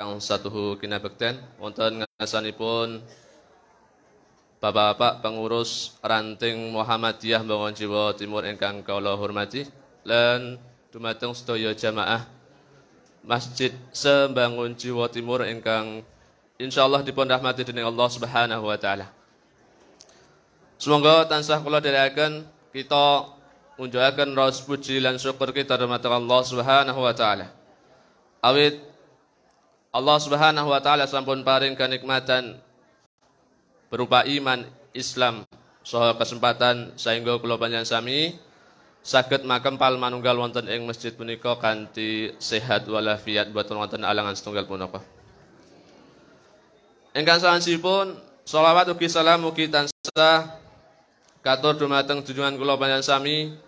kang satu kina bekten wonten ngasanipun Bapak-bapak pengurus ranting Muhammadiyah Bangun Jiwa Timur ingkang kawula hormati lan dumateng sedaya jamaah Masjid Sembangun Jiwa Timur ingkang insyaallah dipun rahmati dening Allah Subhanahu wa taala. Semoga tansah kula dherekaken kita unjukkan rasa puji dan syukur kita dhumateng Allah Subhanahu wa taala. Awit Allah Subhanahu wa taala sampun paring kenikmatan berupa iman Islam soal kesempatan saengga kula panjenengan sami saged makempal manunggal wonten ing masjid punika kanthi sehat walafiat buat wonten alangan setunggal punapa Engkang sanesipun selawat ugi salam ugi tansah katur dumateng junjungan kula panjenengan sami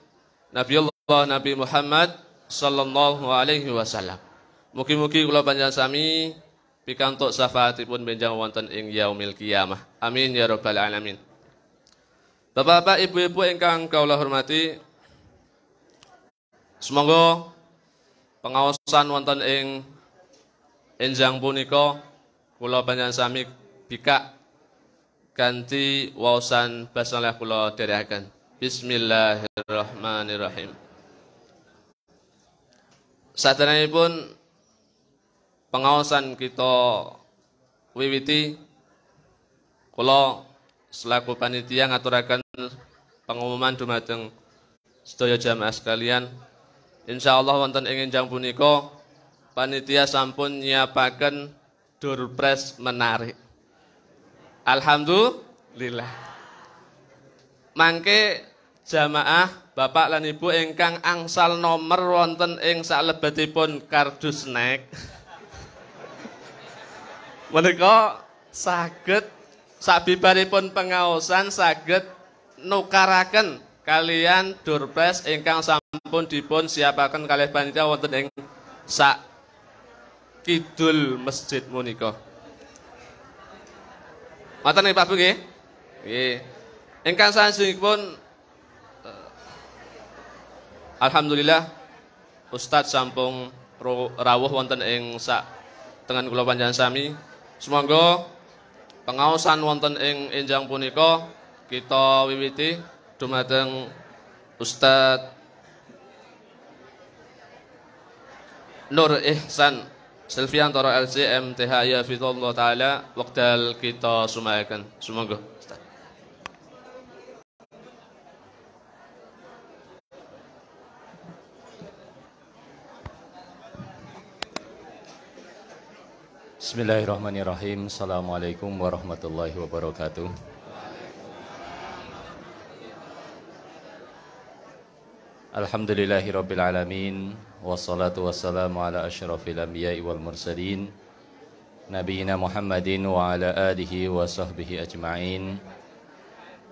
Nabi Allah Nabi Muhammad sallallahu alaihi wasallam Mugi-mugi kula Panjang sami pikantuk syafaatipun benjang wonten ing yaumil kiamah. Amin ya rabbal alamin. Bapak-bapak, ibu-ibu ingkang kula hormati, semoga pengawasan wonten ing enjang punika kula Panjang sami bikak ganti wawasan basalah kula dherekaken. Bismillahirrahmanirrahim. Saat ini pun Pengawasan kita wiwiti kula selaku panitia ngaturakan pengumuman dumateng sedaya jamaah sekalian Allah wonten ingin jang puniko, panitia sampun nyiapaken durpres menarik alhamdulillah mangke jamaah bapak lan ibu ingkang angsal nomor wonten ing salebetipun kardus snack menika saged sabibaripun pengaosan saged nukaraken kalian durpres ingkang sampun dipun siapakan kalian panitia wonten ing sak kidul masjid menika. Mata nih Pak Bu ingkang Nggih. pun sanesipun eh, Alhamdulillah Ustadz sampung rawuh wonten ing sak dengan kula panjang sami Semoga pengawasan wonten ing enjang punika kita wiwiti dumateng Ustadz Nur Ihsan Silviantoro LC MTH ya fitullah taala wekdal kita sumayaken. Semoga Bismillahirrahmanirrahim. Assalamualaikum warahmatullahi wabarakatuh. Alhamdulillahi alamin wassalatu wassalamu ala asyrafil anbiya'i wal mursalin nabiyina Muhammadin wa ala alihi wa sahbihi ajma'in.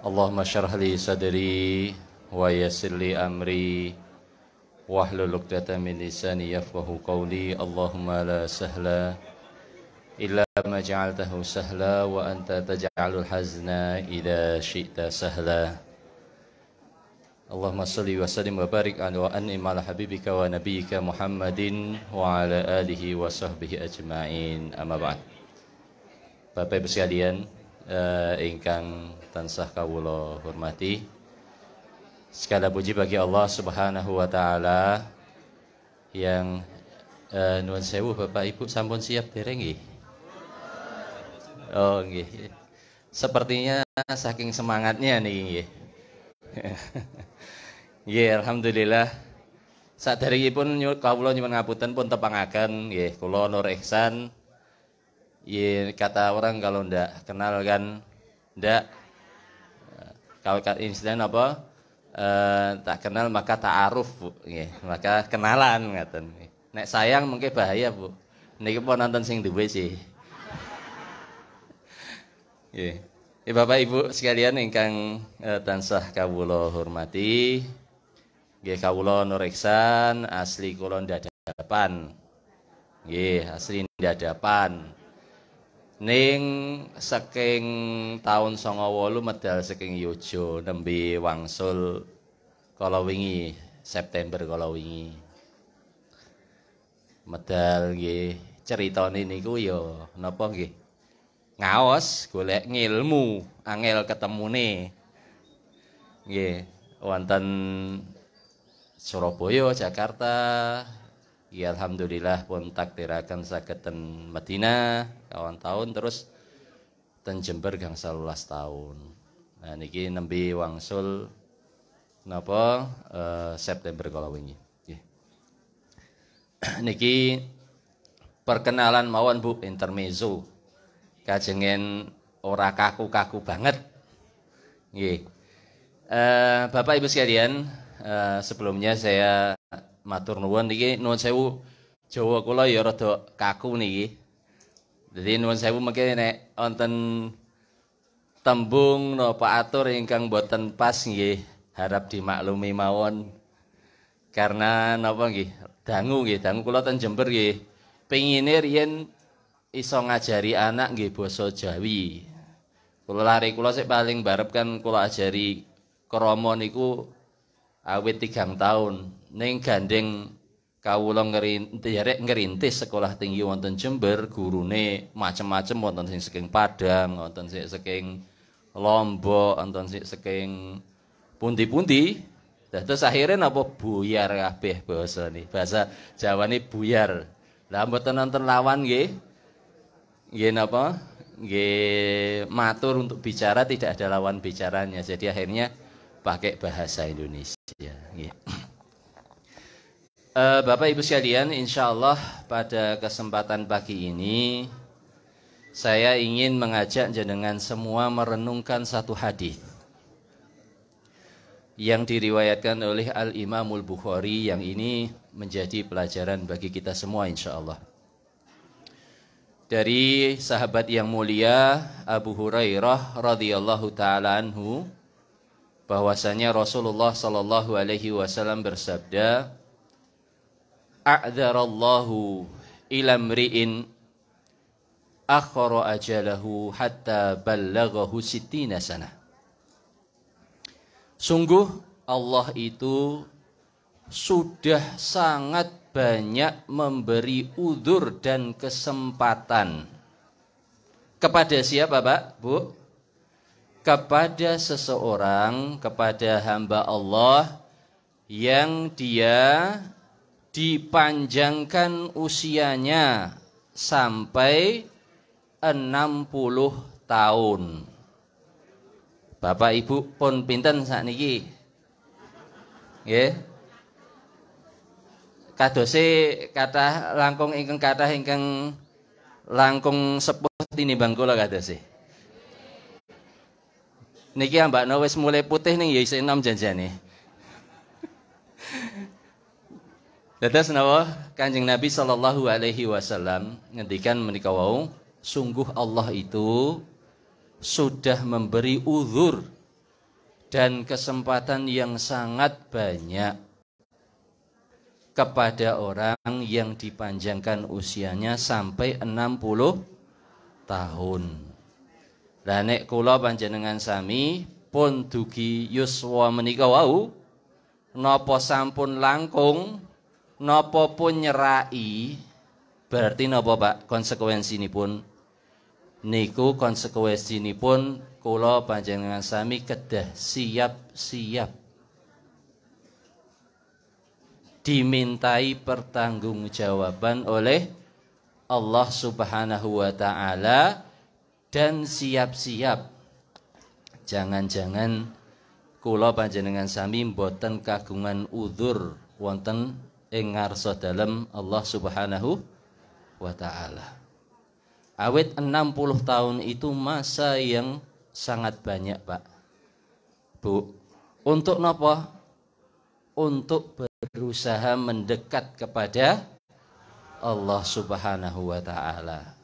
Allahumma syrah li sadri wa yassir li amri wahlul 'uqdatam min lisani yafqahu qawli. Allahumma la sahla إلا ما جعلته سهلا وأنت تجعل الحزن إذا شئت سهلا اللهم صل وسلم وبارك على وأنعم على حبيبك ونبيك محمد وعلى آله وصحبه أجمعين أما بعد Bapak Ibu sekalian, uh, ingkang tansah kawula hormati. Segala puji bagi Allah Subhanahu wa taala yang uh, nuwun sewu Bapak Ibu sampun siap dereng nggih. Oh nggih. Sepertinya saking semangatnya nih nggih. Nggih, alhamdulillah. pun, kawula nyuwun ngapunten pun tepangaken nggih kula Nur Ihsan. Ye, kata orang kalau ndak kenal kan ndak eh, kalau insiden apa e, tak kenal maka aruf Bu ye, maka kenalan ngaten. Nek sayang mungkin bahaya Bu. Niki pun nonton sing duwe sih. Yeah. Yeah. Bapak Ibu sekalian ingkang eh, tansah kawula hormati, nggih kawula noreksan asli kolon dadapan. Nggih, asli dadapan. Ning saking tahun songowolu medal saking Yojo nembi wangsul kala wingi September kala wingi. Medal nggih, ini niku ya napa nggih? ngaos golek ngilmu angel ketemu nih nggih wonten Surabaya Jakarta ya alhamdulillah pun takdirakan saketen medina kawan tahun terus ten Jember gang selulas tahun nah niki nembi wangsul napa uh, September kalau ini niki perkenalan mawon Bu intermezzo Kajengin ora kaku-kaku banget. Nggih. Uh, Bapak Ibu sekalian, uh, sebelumnya saya matur nuwun niki nuwun sewu Jawa kula ya rada kaku niki. Jadi nuwun sewu mengke nek wonten tembung napa atur ingkang boten pas nggih harap dimaklumi mawon. Karena napa nggih dangu nggih dangu kula ten Jember nggih pengine riyen iso ngajari anak nggih basa Jawi. Kula lari kula sik paling barep kan kula ajari krama niku awit tigang tahun ning gandeng kawula ngerintis ngerintis sekolah tinggi wonten Jember gurune macem-macem wonten sing saking Padang wonten sing saking Lombok wonten sing saking pundi-pundi terus akhirnya napa buyar kabeh basa ni bahasa Jawane buyar lah mboten nonton lawan nggih Gen apa? Gen matur untuk bicara tidak ada lawan bicaranya. Jadi akhirnya pakai bahasa Indonesia. Eh, Bapak Ibu sekalian, insya Allah pada kesempatan pagi ini saya ingin mengajak jenengan semua merenungkan satu hadis yang diriwayatkan oleh Al Imamul Bukhari yang ini menjadi pelajaran bagi kita semua insya Allah dari sahabat yang mulia Abu Hurairah radhiyallahu taala anhu bahwasanya Rasulullah sallallahu alaihi wasallam bersabda A'dzarallahu ila mri'in akhara ajalahu hatta ballaghahu sittina sana Sungguh Allah itu sudah sangat banyak memberi udur dan kesempatan kepada siapa Pak Bu kepada seseorang kepada hamba Allah yang dia dipanjangkan usianya sampai 60 tahun. Bapak Ibu pun pinten Ya, yeah kadose kata langkung ingkang kata ingkang langkung sepuh ini kula kadose niki ambak wis mulai putih nih ya enam janjian nih Dadas napa Kanjeng Nabi sallallahu alaihi wasallam ngendikan menika wau sungguh Allah itu sudah memberi uzur dan kesempatan yang sangat banyak kepada orang yang dipanjangkan usianya sampai 60 tahun. Dan nek kula panjenengan sami pun dugi yuswa menika wau napa sampun langkung napa pun nyerai berarti napa Pak konsekuensi ini pun, niku konsekuensi ini pun kula panjenengan sami kedah siap-siap dimintai pertanggungjawaban oleh Allah Subhanahu wa taala dan siap-siap jangan-jangan kula panjenengan sami mboten kagungan udzur wonten ing ngarsa dalem Allah Subhanahu wa taala. Awet 60 tahun itu masa yang sangat banyak, Pak. Bu, untuk napa? Untuk berusaha mendekat kepada Allah Subhanahu wa taala.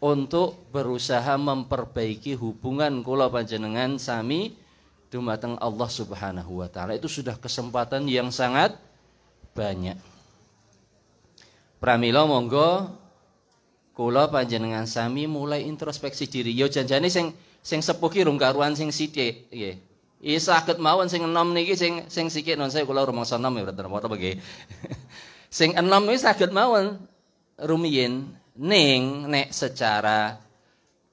Untuk berusaha memperbaiki hubungan kula panjenengan sami dumateng Allah Subhanahu wa taala itu sudah kesempatan yang sangat banyak. Pramila monggo kula panjenengan sami mulai introspeksi diri. Yo janjane sing sing sepuh ki rung karuan sing sithik nggih. Isa sakit mawon sing enom niki sing sing sikit non saya kula rumangsa enom ya Brother apa nggih. sing enom niki saged mawon rumiyin ning nek secara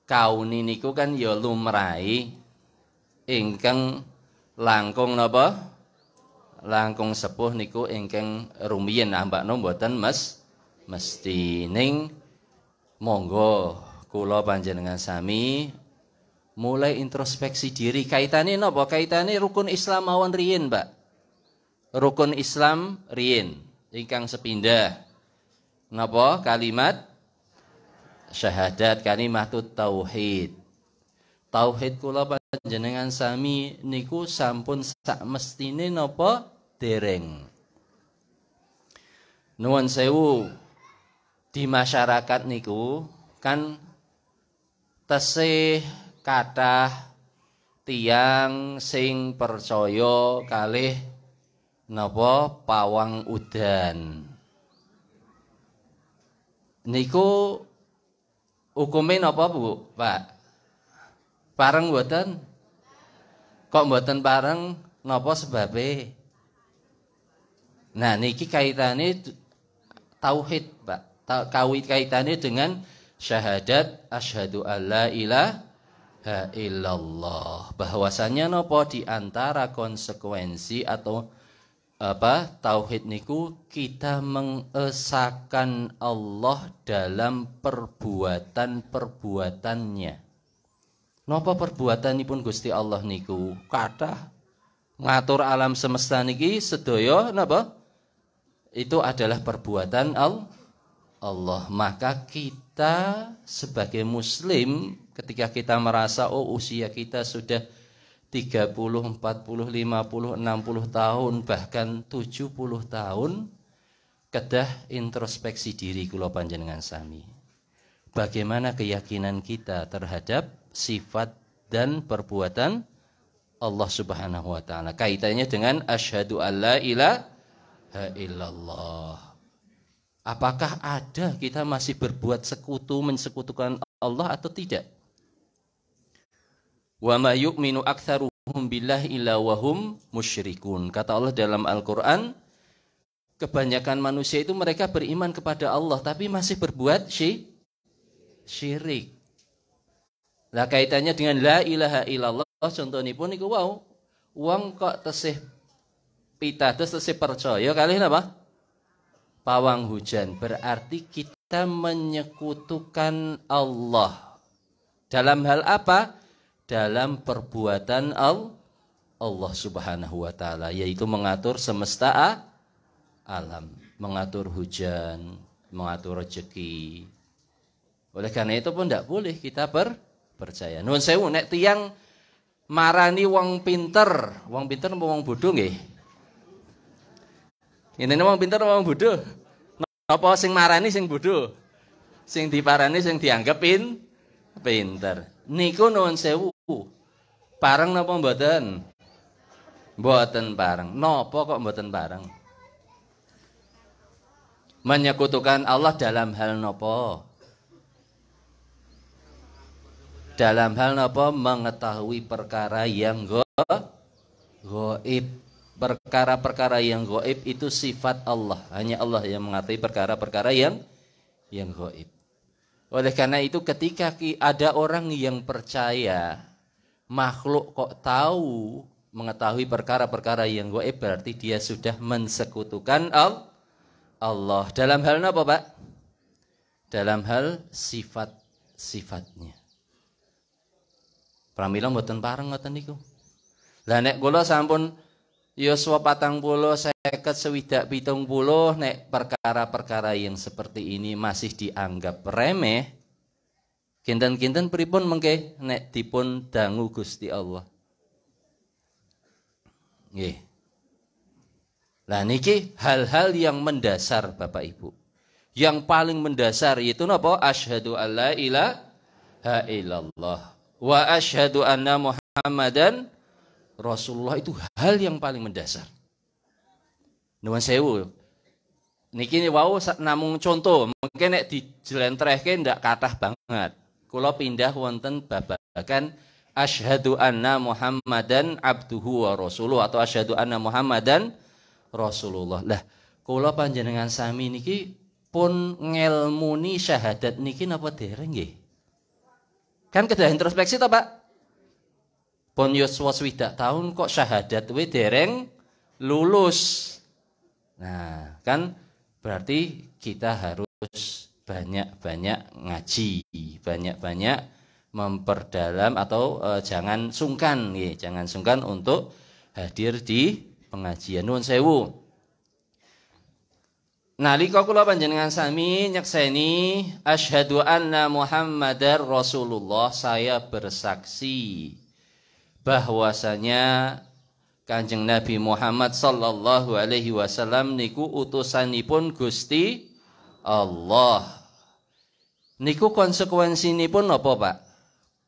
kauni niku kan ya lumrahi ingkang langkung napa? Langkung sepuh niku ingkang rumiyin nah mbakno mboten mes mesti ning monggo kula panjenengan sami mulai introspeksi diri kaitane napa kaitane rukun Islam mawon riyin pak rukun Islam riyin ingkang sepindah nopo kalimat syahadat kalimat tauhid tauhid kula panjenengan sami niku sampun sak mestine nopo dereng nuwun sewu di masyarakat niku kan tasih kathah tiang sing percaya kalih napa pawang udan niku hukume napa Bu Pak pareng mboten kok mboten pareng napa sebabe nah niki kaitane tauhid Pak kawit kaitannya dengan syahadat asyhadu alla ilaha ilaha illallah. Bahwasanya nopo di antara konsekuensi atau apa tauhid niku kita mengesahkan Allah dalam perbuatan-perbuatannya. Nopo perbuatan ini pun Gusti Allah niku? kata ngatur alam semesta niki sedoyo napa? Itu adalah perbuatan Allah. Maka kita sebagai muslim ketika kita merasa oh usia kita sudah 30, 40, 50, 60 tahun bahkan 70 tahun kedah introspeksi diri kula panjenengan sami. Bagaimana keyakinan kita terhadap sifat dan perbuatan Allah Subhanahu wa taala. Kaitannya dengan asyhadu alla ilaha illallah. Apakah ada kita masih berbuat sekutu mensekutukan Allah atau tidak? Wa ma yu'minu aktsaruhum billahi illa musyrikun. Kata Allah dalam Al-Qur'an, kebanyakan manusia itu mereka beriman kepada Allah tapi masih berbuat syirik. Lah kaitannya dengan la ilaha illallah contohnya pun niku wow. Wong kok tesih pitados tesih percaya kali apa Pawang hujan berarti kita menyekutukan Allah. Dalam hal apa? dalam perbuatan Allah Subhanahu wa taala yaitu mengatur semesta alam, mengatur hujan, mengatur rezeki. Oleh karena itu pun tidak boleh kita ber, percaya. Nuwun sewu nek tiang marani wong pinter, wong pinter mau wong bodoh nggih? Ini wong pinter mau wong bodoh. Napa sing marani sing bodoh? Sing diparani sing dianggepin pinter. Niku nuwun sewu. parang napa mboten? Mboten parang, Napa kok mboten parang? Menyekutukan Allah dalam hal nopo, Dalam hal nopo mengetahui perkara yang go goib. Perkara-perkara yang goib itu sifat Allah. Hanya Allah yang mengetahui perkara-perkara yang yang goib. Oleh karena itu ketika ada orang yang percaya makhluk kok tahu mengetahui perkara-perkara yang gue berarti dia sudah mensekutukan Allah. Dalam hal apa, Pak? Dalam hal sifat-sifatnya. Pramila mboten pareng ngoten niku. Lah nek kula sampun Yosua patang puluh seket sewidak pitung puluh nek perkara-perkara yang seperti ini masih dianggap remeh kinten-kinten pripun mengke nek dipun dangu Gusti Allah Ye. lah niki hal-hal yang mendasar Bapak Ibu yang paling mendasar yaitu napa asyhadu alla ilaha illallah wa asyhadu anna muhammadan Rasulullah itu hal yang paling mendasar. Nuwun sewu. Niki wau namun contoh, mungkin nek dijelentrehke ndak kathah banget. Kula pindah wonten babakan asyhadu anna Muhammadan abduhu wa rasuluh atau asyhadu anna Muhammadan Rasulullah. Lah, kula panjenengan sami niki pun ngelmuni syahadat niki napa dereng nggih? Kan kedah introspeksi ta, Pak? Kon yuswa swidak tahun kok syahadat we dereng lulus. Nah, kan berarti kita harus banyak-banyak ngaji, banyak-banyak memperdalam atau e, jangan sungkan ye, jangan sungkan untuk hadir di pengajian nuwun sewu. Nalika kula panjenengan sami nyekseni asyhadu anna Muhammadar Rasulullah saya bersaksi bahwasanya Kanjeng Nabi Muhammad sallallahu alaihi wasallam niku utusanipun Gusti Allah. Niku konsekuensinipun apa, Pak?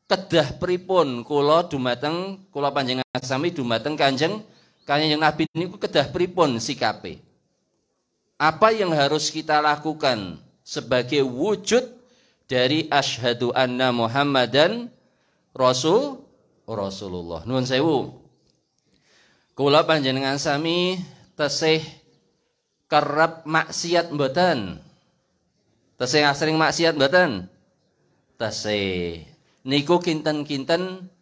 Kedah pripun kula dumateng kula panjenengan sami dumateng Kanjeng Kanjeng Nabi niku kedah pripun sikape? Apa yang harus kita lakukan sebagai wujud dari asyhadu anna Muhammadan rasul Rasulullah. Nun sewu. Kula panjenengan sami tesih kerap maksiat mboten. Tesih asring maksiat mboten. Tesih niku kinten-kinten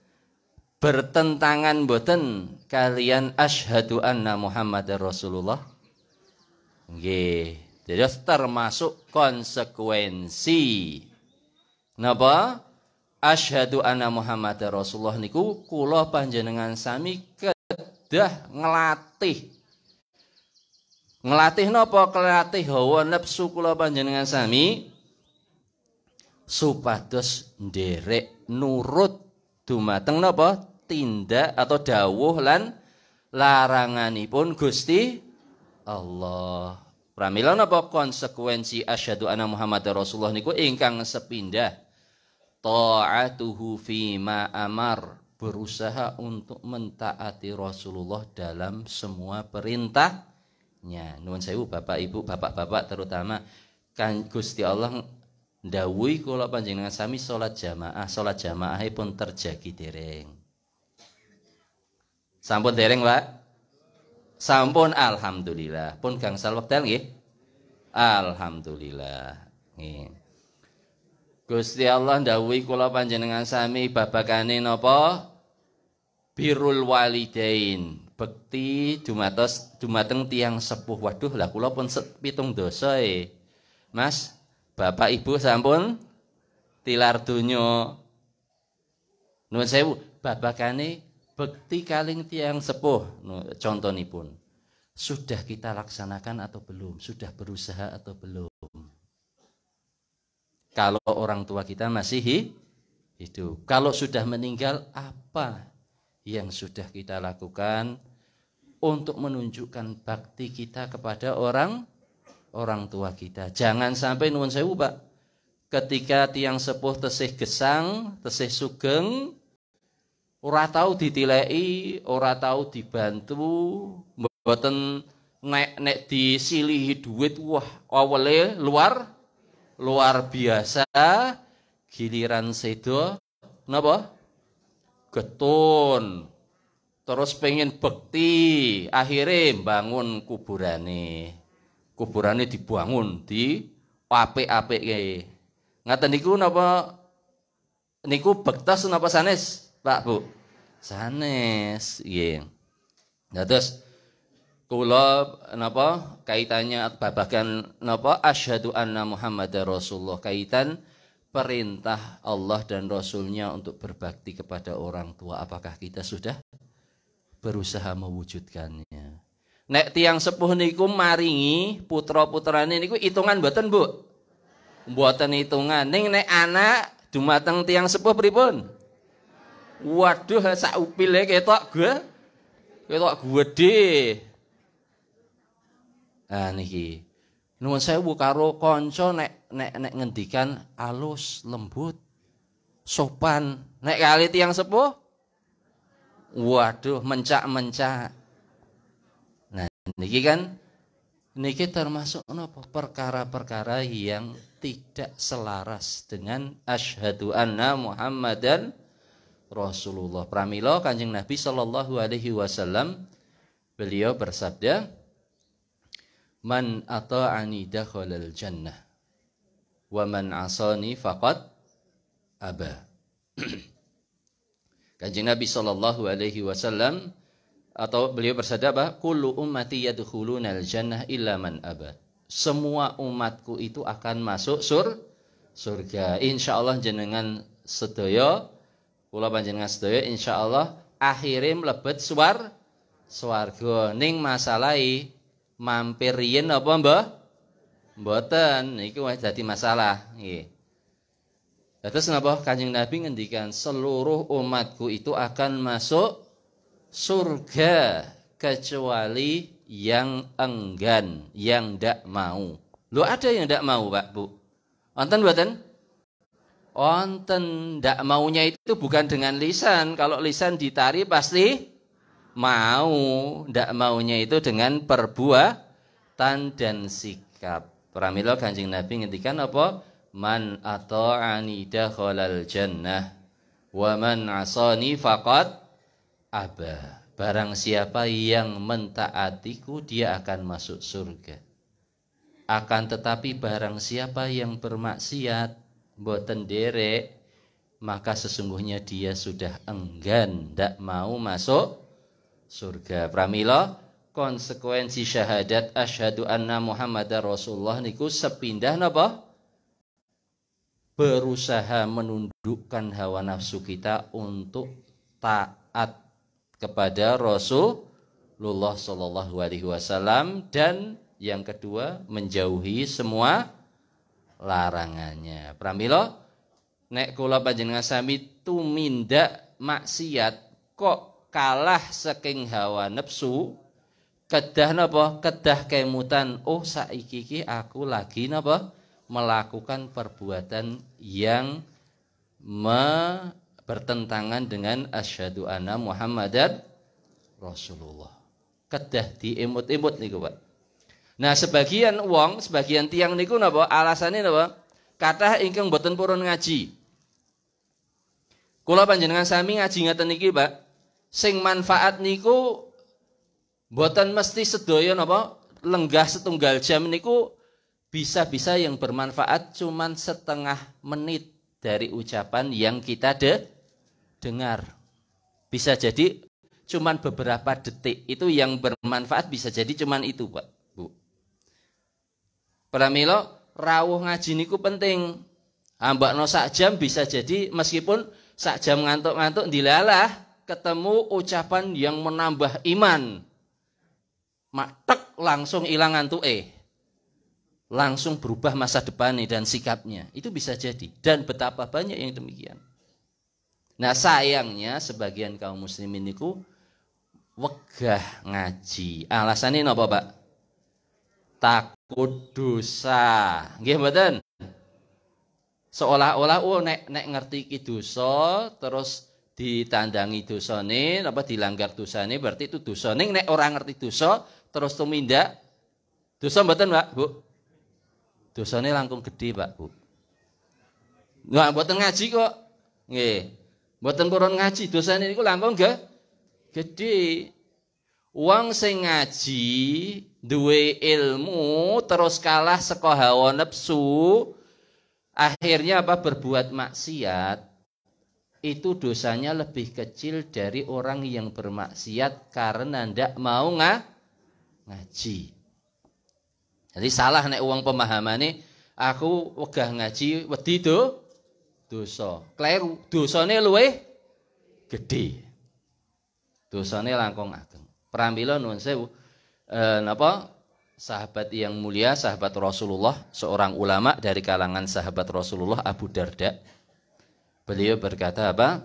bertentangan mboten kalian asyhadu anna Muhammadar Rasulullah. Nggih. Jadi termasuk konsekuensi. Napa? asyhadu anna Muhammadar Rasulullah niku kula panjenengan sami kedah ngelatih ngelatih nopo kelatih hawa nafsu kula panjenengan sami supados nderek nurut dumateng nopo tindak atau dawuh lan laranganipun Gusti Allah pramila nopo konsekuensi asyhadu anna Muhammadar Rasulullah niku ingkang sepindah ta'atuhu ma amar berusaha untuk mentaati Rasulullah dalam semua perintahnya. Nuwun sewu Bapak Ibu, Bapak-bapak terutama kan Gusti Allah ndawuhi kula panjenengan sami salat jamaah, salat jamaah pun terjagi dereng. Sampun dereng, Pak? Sampun alhamdulillah. Pun gangsal wektal nggih. Alhamdulillah. Nggih. Gusti Allah ndawuhi kula panjenengan sami babakane napa? Birul walidain. Bekti dumatos dumateng tiang sepuh. Waduh lah kula pun pitung dosa e. Mas, bapak ibu sampun tilar donya. Nuwun sewu, babakane bekti kaling tiang sepuh. pun Sudah kita laksanakan atau belum? Sudah berusaha atau belum? Kalau orang tua kita masih hidup. Kalau sudah meninggal, apa yang sudah kita lakukan untuk menunjukkan bakti kita kepada orang orang tua kita. Jangan sampai nuwun sewu, Pak. Ketika tiang sepuh tesih gesang, tesih sugeng, ora tahu ditilai, ora tahu dibantu, mboten nek nek disilihi duit, wah awale luar luar biasa giliran sedo napa getun terus pengen bekti akhirnya bangun kuburane kuburane dibangun di ape apik ngaten niku napa niku bektos napa sanes Pak Bu sanes iya yeah. terus Kula napa kaitannya babakan napa asyhadu anna Muhammadar Rasulullah kaitan perintah Allah dan Rasulnya untuk berbakti kepada orang tua apakah kita sudah berusaha mewujudkannya nek tiang sepuh niku maringi putra putrane niku hitungan buatan bu buatan hitungan ning nek anak dumateng tiang sepuh pripun waduh sak upile ketok gue ketok gue deh Nah niki. Nuwun sewu karo kanca nek nek nek ngendikan alus, lembut, sopan. Nek kali tiang sepuh waduh mencak-mencak. Nah niki kan niki termasuk napa perkara-perkara yang tidak selaras dengan asyhadu anna Muhammadan Rasulullah. Pramila Kanjeng Nabi sallallahu alaihi wasallam beliau bersabda, Man ata'ani dakhalal jannah wa man asani faqad aba. Kanjeng Nabi sallallahu alaihi wasallam atau beliau bersabda apa? Kullu ummati yadkhulunal jannah illa man aba. Semua umatku itu akan masuk sur surga. Insyaallah jenengan sedaya kula panjenengan sedaya insyaallah akhirnya mlebet suar swarga ning masalahi mampirin apa mbah? Mboten, niku wis dadi masalah, nggih. Terus napa Kanjeng Nabi ngendikan seluruh umatku itu akan masuk surga kecuali yang enggan, yang tidak mau. Lu ada yang tidak mau, Pak Bu? Onten buatan? Onten tidak maunya itu bukan dengan lisan. Kalau lisan ditarik pasti mau ndak maunya itu dengan perbuatan dan sikap pramila kanjeng nabi ngendikan apa man ata'ani dakhalal jannah wa man asani faqat aba barang siapa yang mentaatiku dia akan masuk surga akan tetapi barang siapa yang bermaksiat boten derek maka sesungguhnya dia sudah enggan ndak mau masuk surga. Pramila konsekuensi syahadat asyhadu anna Muhammadar Rasulullah niku sepindah napa? Berusaha menundukkan hawa nafsu kita untuk taat kepada Rasulullah Shallallahu Alaihi Wasallam dan yang kedua menjauhi semua larangannya. Pramila nek kula panjenengan sami tumindak maksiat kok kalah saking hawa nepsu kedah napa kedah kemutan oh saiki iki aku lagi napa melakukan perbuatan yang me bertentangan dengan asyhadu anna muhammadat rasulullah kedah diimut-imut niku Pak Nah sebagian uang, sebagian tiang niku napa alasannya napa? Kata ingkang boten purun ngaji. Kula panjenengan sami ngaji ngaten niki, Pak sing manfaat niku buatan mesti sedoyo apa lenggah setunggal jam niku bisa-bisa yang bermanfaat cuman setengah menit dari ucapan yang kita de dengar. Bisa jadi cuman beberapa detik itu yang bermanfaat bisa jadi cuman itu, Pak. Bu. Pramilo, rawuh ngaji niku penting. Ambak no sak jam bisa jadi meskipun sak jam ngantuk-ngantuk dilalah ketemu ucapan yang menambah iman. Matek langsung hilang tuh eh. Langsung berubah masa depannya dan sikapnya. Itu bisa jadi. Dan betapa banyak yang demikian. Nah sayangnya sebagian kaum muslimin itu wegah ngaji. Alasannya apa pak? Takut dosa. Nggih badan Seolah-olah oh nek nek ngerti iki dosa terus ditandangi dosane apa dilanggar dosane berarti itu dosa ning nek orang ngerti dosa terus tumindak dosa mboten Pak Bu dosane langkung gede Pak Bu nggak mboten ngaji kok nge mboten kurang ngaji dosane kok langkung gak gede uang sing ngaji duwe ilmu terus kalah sekolah hawa nafsu akhirnya apa berbuat maksiat itu dosanya lebih kecil dari orang yang bermaksiat karena ndak mau ngah, ngaji. Jadi salah nek uang pemahaman nih, aku wegah ngaji wedi do dosa. Kleru, dosane gede. gedhe. Dosane langkung ageng. Pramila nuwun sewu. Eh, napa sahabat yang mulia, sahabat Rasulullah, seorang ulama dari kalangan sahabat Rasulullah Abu Darda Beliau berkata apa?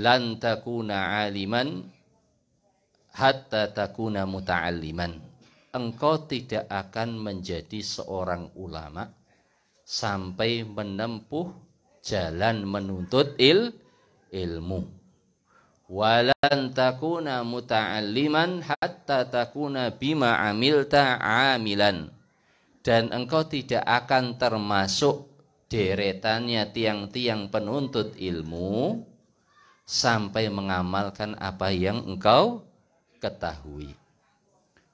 Lan takuna aliman hatta takuna muta'alliman. Engkau tidak akan menjadi seorang ulama sampai menempuh jalan menuntut il ilmu walan takuna muta'alliman hatta takuna bima amilta amilan dan engkau tidak akan termasuk deretannya tiang-tiang penuntut ilmu sampai mengamalkan apa yang engkau ketahui.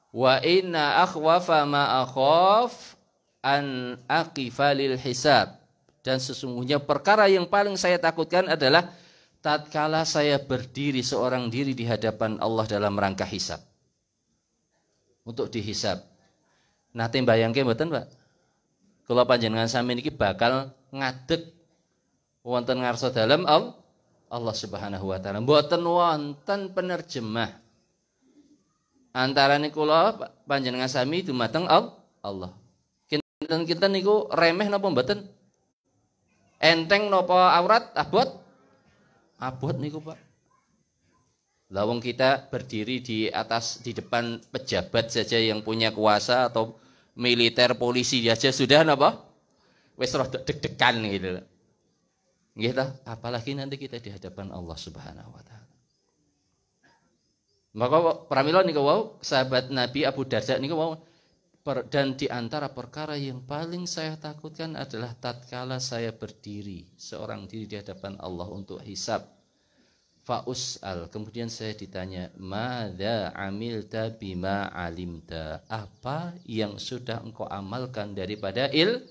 Wa inna akhwafa ma akhaf an aqifalil hisab. Dan sesungguhnya perkara yang paling saya takutkan adalah tatkala saya berdiri seorang diri di hadapan Allah dalam rangka hisab. Untuk dihisab. Nah, tembayangke mboten, Pak? Kalau panjenengan sami ini bakal ngadeg wonten ngarsa dalam Allah Subhanahu wa taala. Mboten wonten penerjemah antara kula panjenengan sami dumateng Allah. kinten kita niku remeh napa mboten? Enteng napa aurat abot? Abot niku, Pak. Lawang kita berdiri di atas di depan pejabat saja yang punya kuasa atau militer polisi ya aja sudah apa wis roh deg-degan gitu gitu apalagi nanti kita di hadapan Allah Subhanahu wa taala maka pramila niku wau sahabat Nabi Abu Darda niku wau dan di antara perkara yang paling saya takutkan adalah tatkala saya berdiri seorang diri di hadapan Allah untuk hisab faus al kemudian saya ditanya Mada amilta bima alimta apa yang sudah engkau amalkan daripada il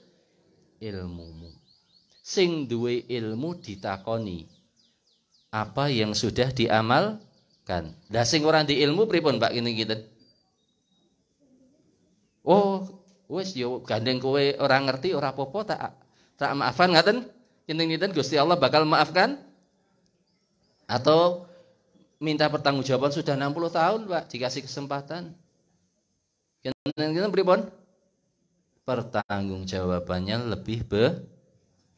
ilmumu sing duwe ilmu ditakoni apa yang sudah diamalkan Dasing sing orang di ilmu pripun Pak ini kita oh wes yo gandeng kowe orang ngerti orang popo tak tak maafan ngaten Ini kinten Gusti Allah bakal maafkan atau minta pertanggungjawaban sudah 60 tahun, Pak, dikasih kesempatan. Kita pripun? Pertanggungjawabannya lebih be,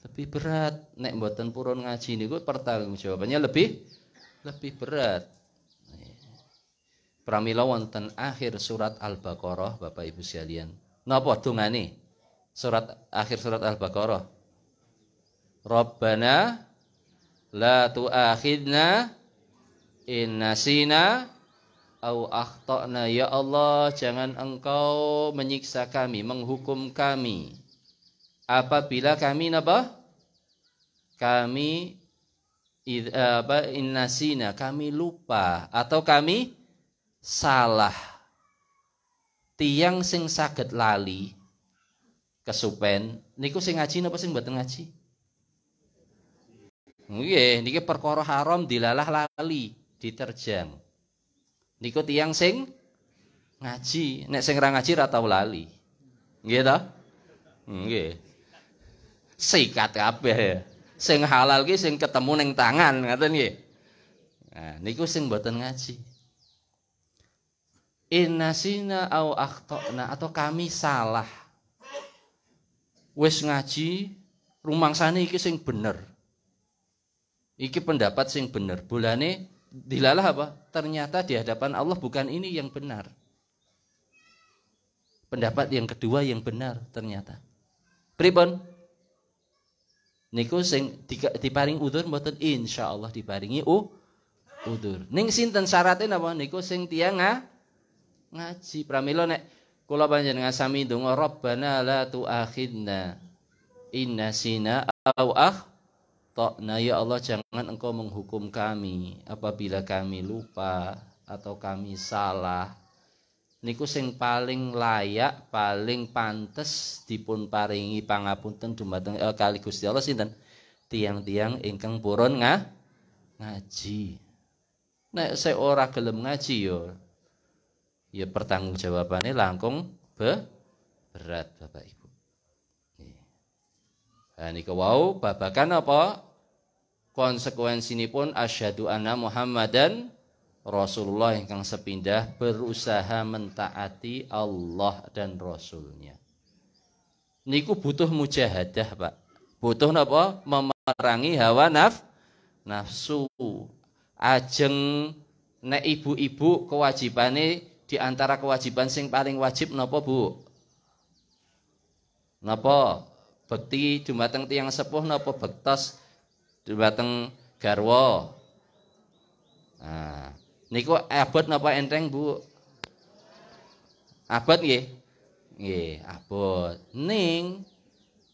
lebih berat. Nek mboten purun ngaji niku pertanggungjawabannya lebih lebih berat. Pramila wonten akhir surat Al-Baqarah Bapak Ibu sekalian. Napa dongane? Surat akhir surat Al-Baqarah. Rabbana La tu'akhidna in nasina au akhtana ya Allah jangan engkau menyiksa kami menghukum kami apabila kami apa kami apa nasina kami lupa atau kami salah tiang sing saged lali kesupen niku sing ngaji napa sing mboten ngaji Nggih, niki perkara haram dilalah lali, diterjang. Niku tiyang sing ngaji, nek sing ra ngaji ra tau lali. Nggih ta? Nggih. Sikat kabeh ya. Sing halal ki sing ketemu ning tangan, ngaten nggih. Nah, niku sing mboten ngaji. Inasina au akhtona atau kami salah. Wis ngaji rumangsane iki sing bener. Iki pendapat sing bener. Bulane dilalah apa? Ternyata di hadapan Allah bukan ini yang benar. Pendapat yang kedua yang benar ternyata. Pribon niku sing diparing udur mboten insyaallah diparingi u udur. Ning sinten syaratnya napa niku sing tiang ngaji pramila nek kula panjenengan sami donga rabbana la tuakhidna inna sina au akh Ta'na ya Allah jangan engkau menghukum kami apabila kami lupa atau kami salah niku sing paling layak paling pantes dipun paringi pangapunten dumateng eh, kali Gusti Allah sinten tiang-tiang ingkang purun ngah ngaji nek saya ora gelem ngaji yo ya, ya pertanggung langkung be, berat Bapak Ibu dan nah, niku wau babakan apa? pun asyhadu anna Muhammadan Rasulullah ingkang sepindah berusaha mentaati Allah dan Rasulnya. Niku butuh mujahadah, Pak. Butuh apa? Memerangi hawa naf, nafsu. Ajeng nek ibu-ibu kewajibane di antara kewajiban sing paling wajib napa, Bu? Napa? beti dumateng tiang sepuh napa betas dumateng garwa. Nah, niku abot napa enteng, Bu? Abot nggih. Nggih, abot. Ning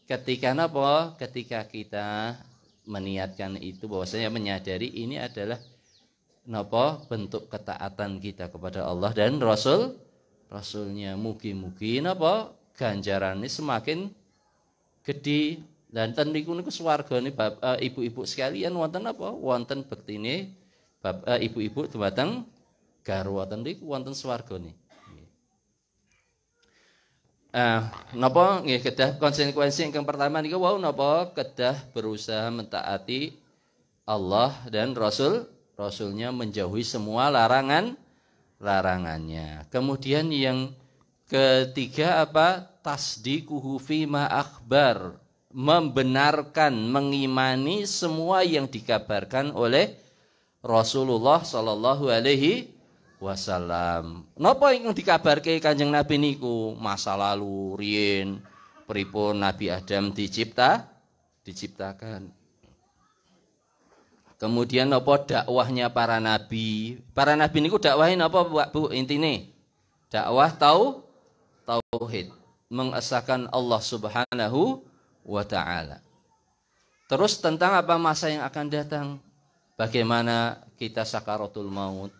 ketika napa? Ketika kita meniatkan itu bahwasanya menyadari ini adalah napa bentuk ketaatan kita kepada Allah dan Rasul Rasulnya mugi-mugi napa ganjaran ini semakin gede gedhe Lanten niku niku swargane eh, ibu-ibu sekalian wonten apa? Wonten bektine eh, ibu-ibu dumateng garu ten niku wonten swargane. Eh, napa nggih kedah konsekuensi yang pertama niku wau napa kedah berusaha mentaati Allah dan Rasul Rasulnya menjauhi semua larangan larangannya. Kemudian yang Ketiga apa? Tasdikuhu ma akbar Membenarkan, mengimani semua yang dikabarkan oleh Rasulullah Shallallahu alaihi wasallam. Napa yang dikabarkan Kanjeng Nabi niku? Masa lalu riyin pripun Nabi Adam dicipta diciptakan. Kemudian apa dakwahnya para nabi? Para nabi niku dakwahin apa Bu? Intine dakwah tahu tauhid, mengesahkan Allah Subhanahu wa taala. Terus tentang apa masa yang akan datang? Bagaimana kita sakaratul maut?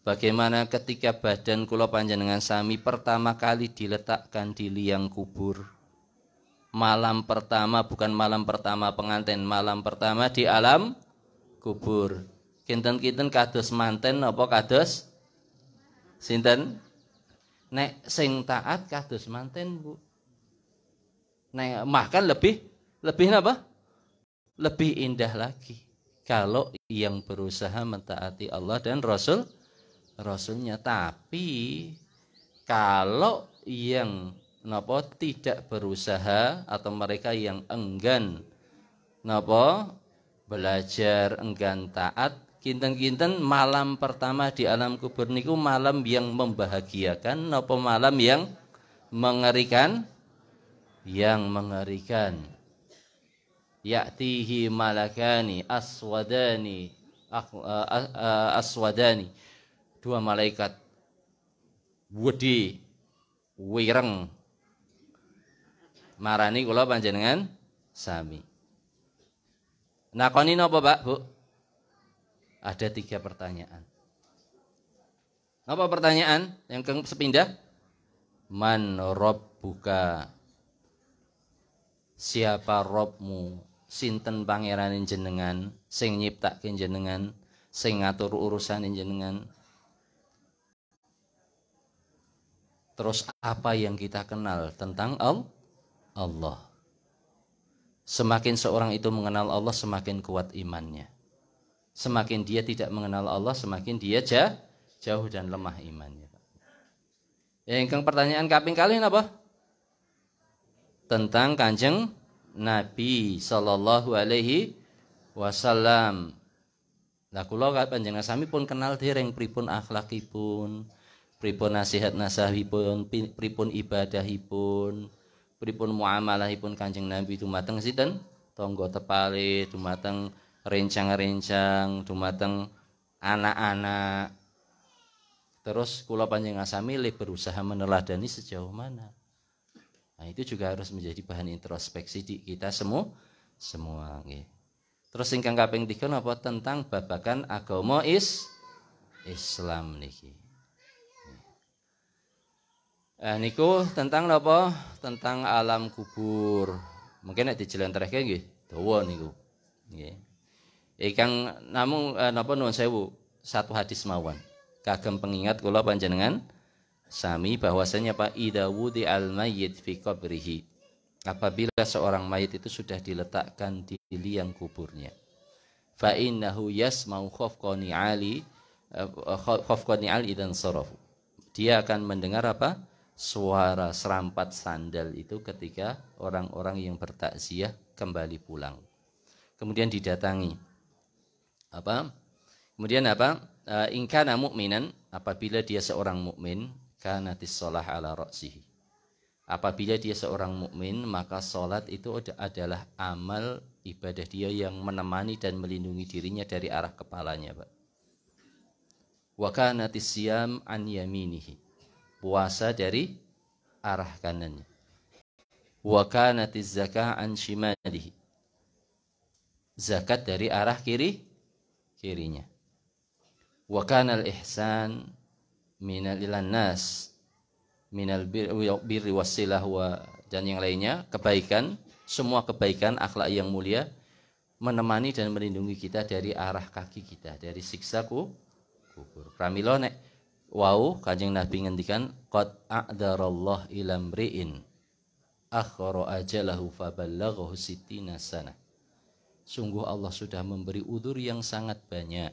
Bagaimana ketika badan kula dengan sami pertama kali diletakkan di liang kubur? Malam pertama bukan malam pertama pengantin, malam pertama di alam kubur. Kinten-kinten kados manten apa kados? Sinten? Nek sing taat kados manten, Bu. Nek makan lebih lebih apa? Lebih indah lagi kalau yang berusaha mentaati Allah dan Rasul Rasulnya. Tapi kalau yang napa tidak berusaha atau mereka yang enggan napa belajar enggan taat kinten-kinten malam pertama di alam kubur niku malam yang membahagiakan napa malam yang mengerikan yang mengerikan ya'tihi malakani aswadani eh, eh, eh, aswadani dua malaikat wedi wireng marani kula panjenengan sami nakoni napa Pak Bu ada tiga pertanyaan. Apa pertanyaan yang ke sepindah? Man rob buka Siapa robmu? Sinten pangeran jenengan? Sing nyipta jenengan? Sing ngatur urusan jenengan? Terus apa yang kita kenal tentang Allah? Semakin seorang itu mengenal Allah, semakin kuat imannya. Semakin dia tidak mengenal Allah, semakin dia jauh dan lemah imannya. Ya, ke pertanyaan kaping kali napa? Tentang Kanjeng Nabi sallallahu alaihi wasallam. Nah, kula panjang Nasami pun kenal dereng pripun akhlakipun, pripun nasihat nasahipun, pripun ibadahipun, pripun muamalahipun Kanjeng Nabi dumateng sinten? Tonggo tepale dumateng rencang-rencang dumateng anak-anak terus kula panjenengan milih berusaha meneladani sejauh mana nah itu juga harus menjadi bahan introspeksi di kita semua semua nggih terus ingkang kaping 3 napa tentang babakan agama is Islam niki Eh, niku tentang apa? Tentang alam kubur. Mungkin nek dijelentrehke nggih dawa niku. Nggih. Ikang namun eh, napa nuwun sewu satu hadis mawon. Kagem pengingat kula panjenengan sami bahwasanya Pak ida wudi al mayyit fi qabrihi. Apabila seorang mayit itu sudah diletakkan di liang kuburnya. Fa innahu yasma'u khafqani ali eh, khafqani ali dan sarafu. Dia akan mendengar apa? Suara serampat sandal itu ketika orang-orang yang bertakziah kembali pulang. Kemudian didatangi apa kemudian apa e, in kana mu'minan apabila dia seorang mukmin kanatis shalah ala ra'sihi apabila dia seorang mukmin maka salat itu adalah amal ibadah dia yang menemani dan melindungi dirinya dari arah kepalanya Pak wa kanatis an yaminihi puasa dari arah kanannya wa kanatiz zakah an shimalihi zakat dari arah kiri kirinya. Wa kana al-ihsan minal ilan nas minal birri wasilah wa dan yang lainnya kebaikan semua kebaikan akhlak yang mulia menemani dan melindungi kita dari arah kaki kita dari siksa ku kubur pramila nek wau kanjeng nabi ngendikan qad a'darallah ilamriin akhara ajalahu faballaghahu sittina sana sungguh Allah sudah memberi udur yang sangat banyak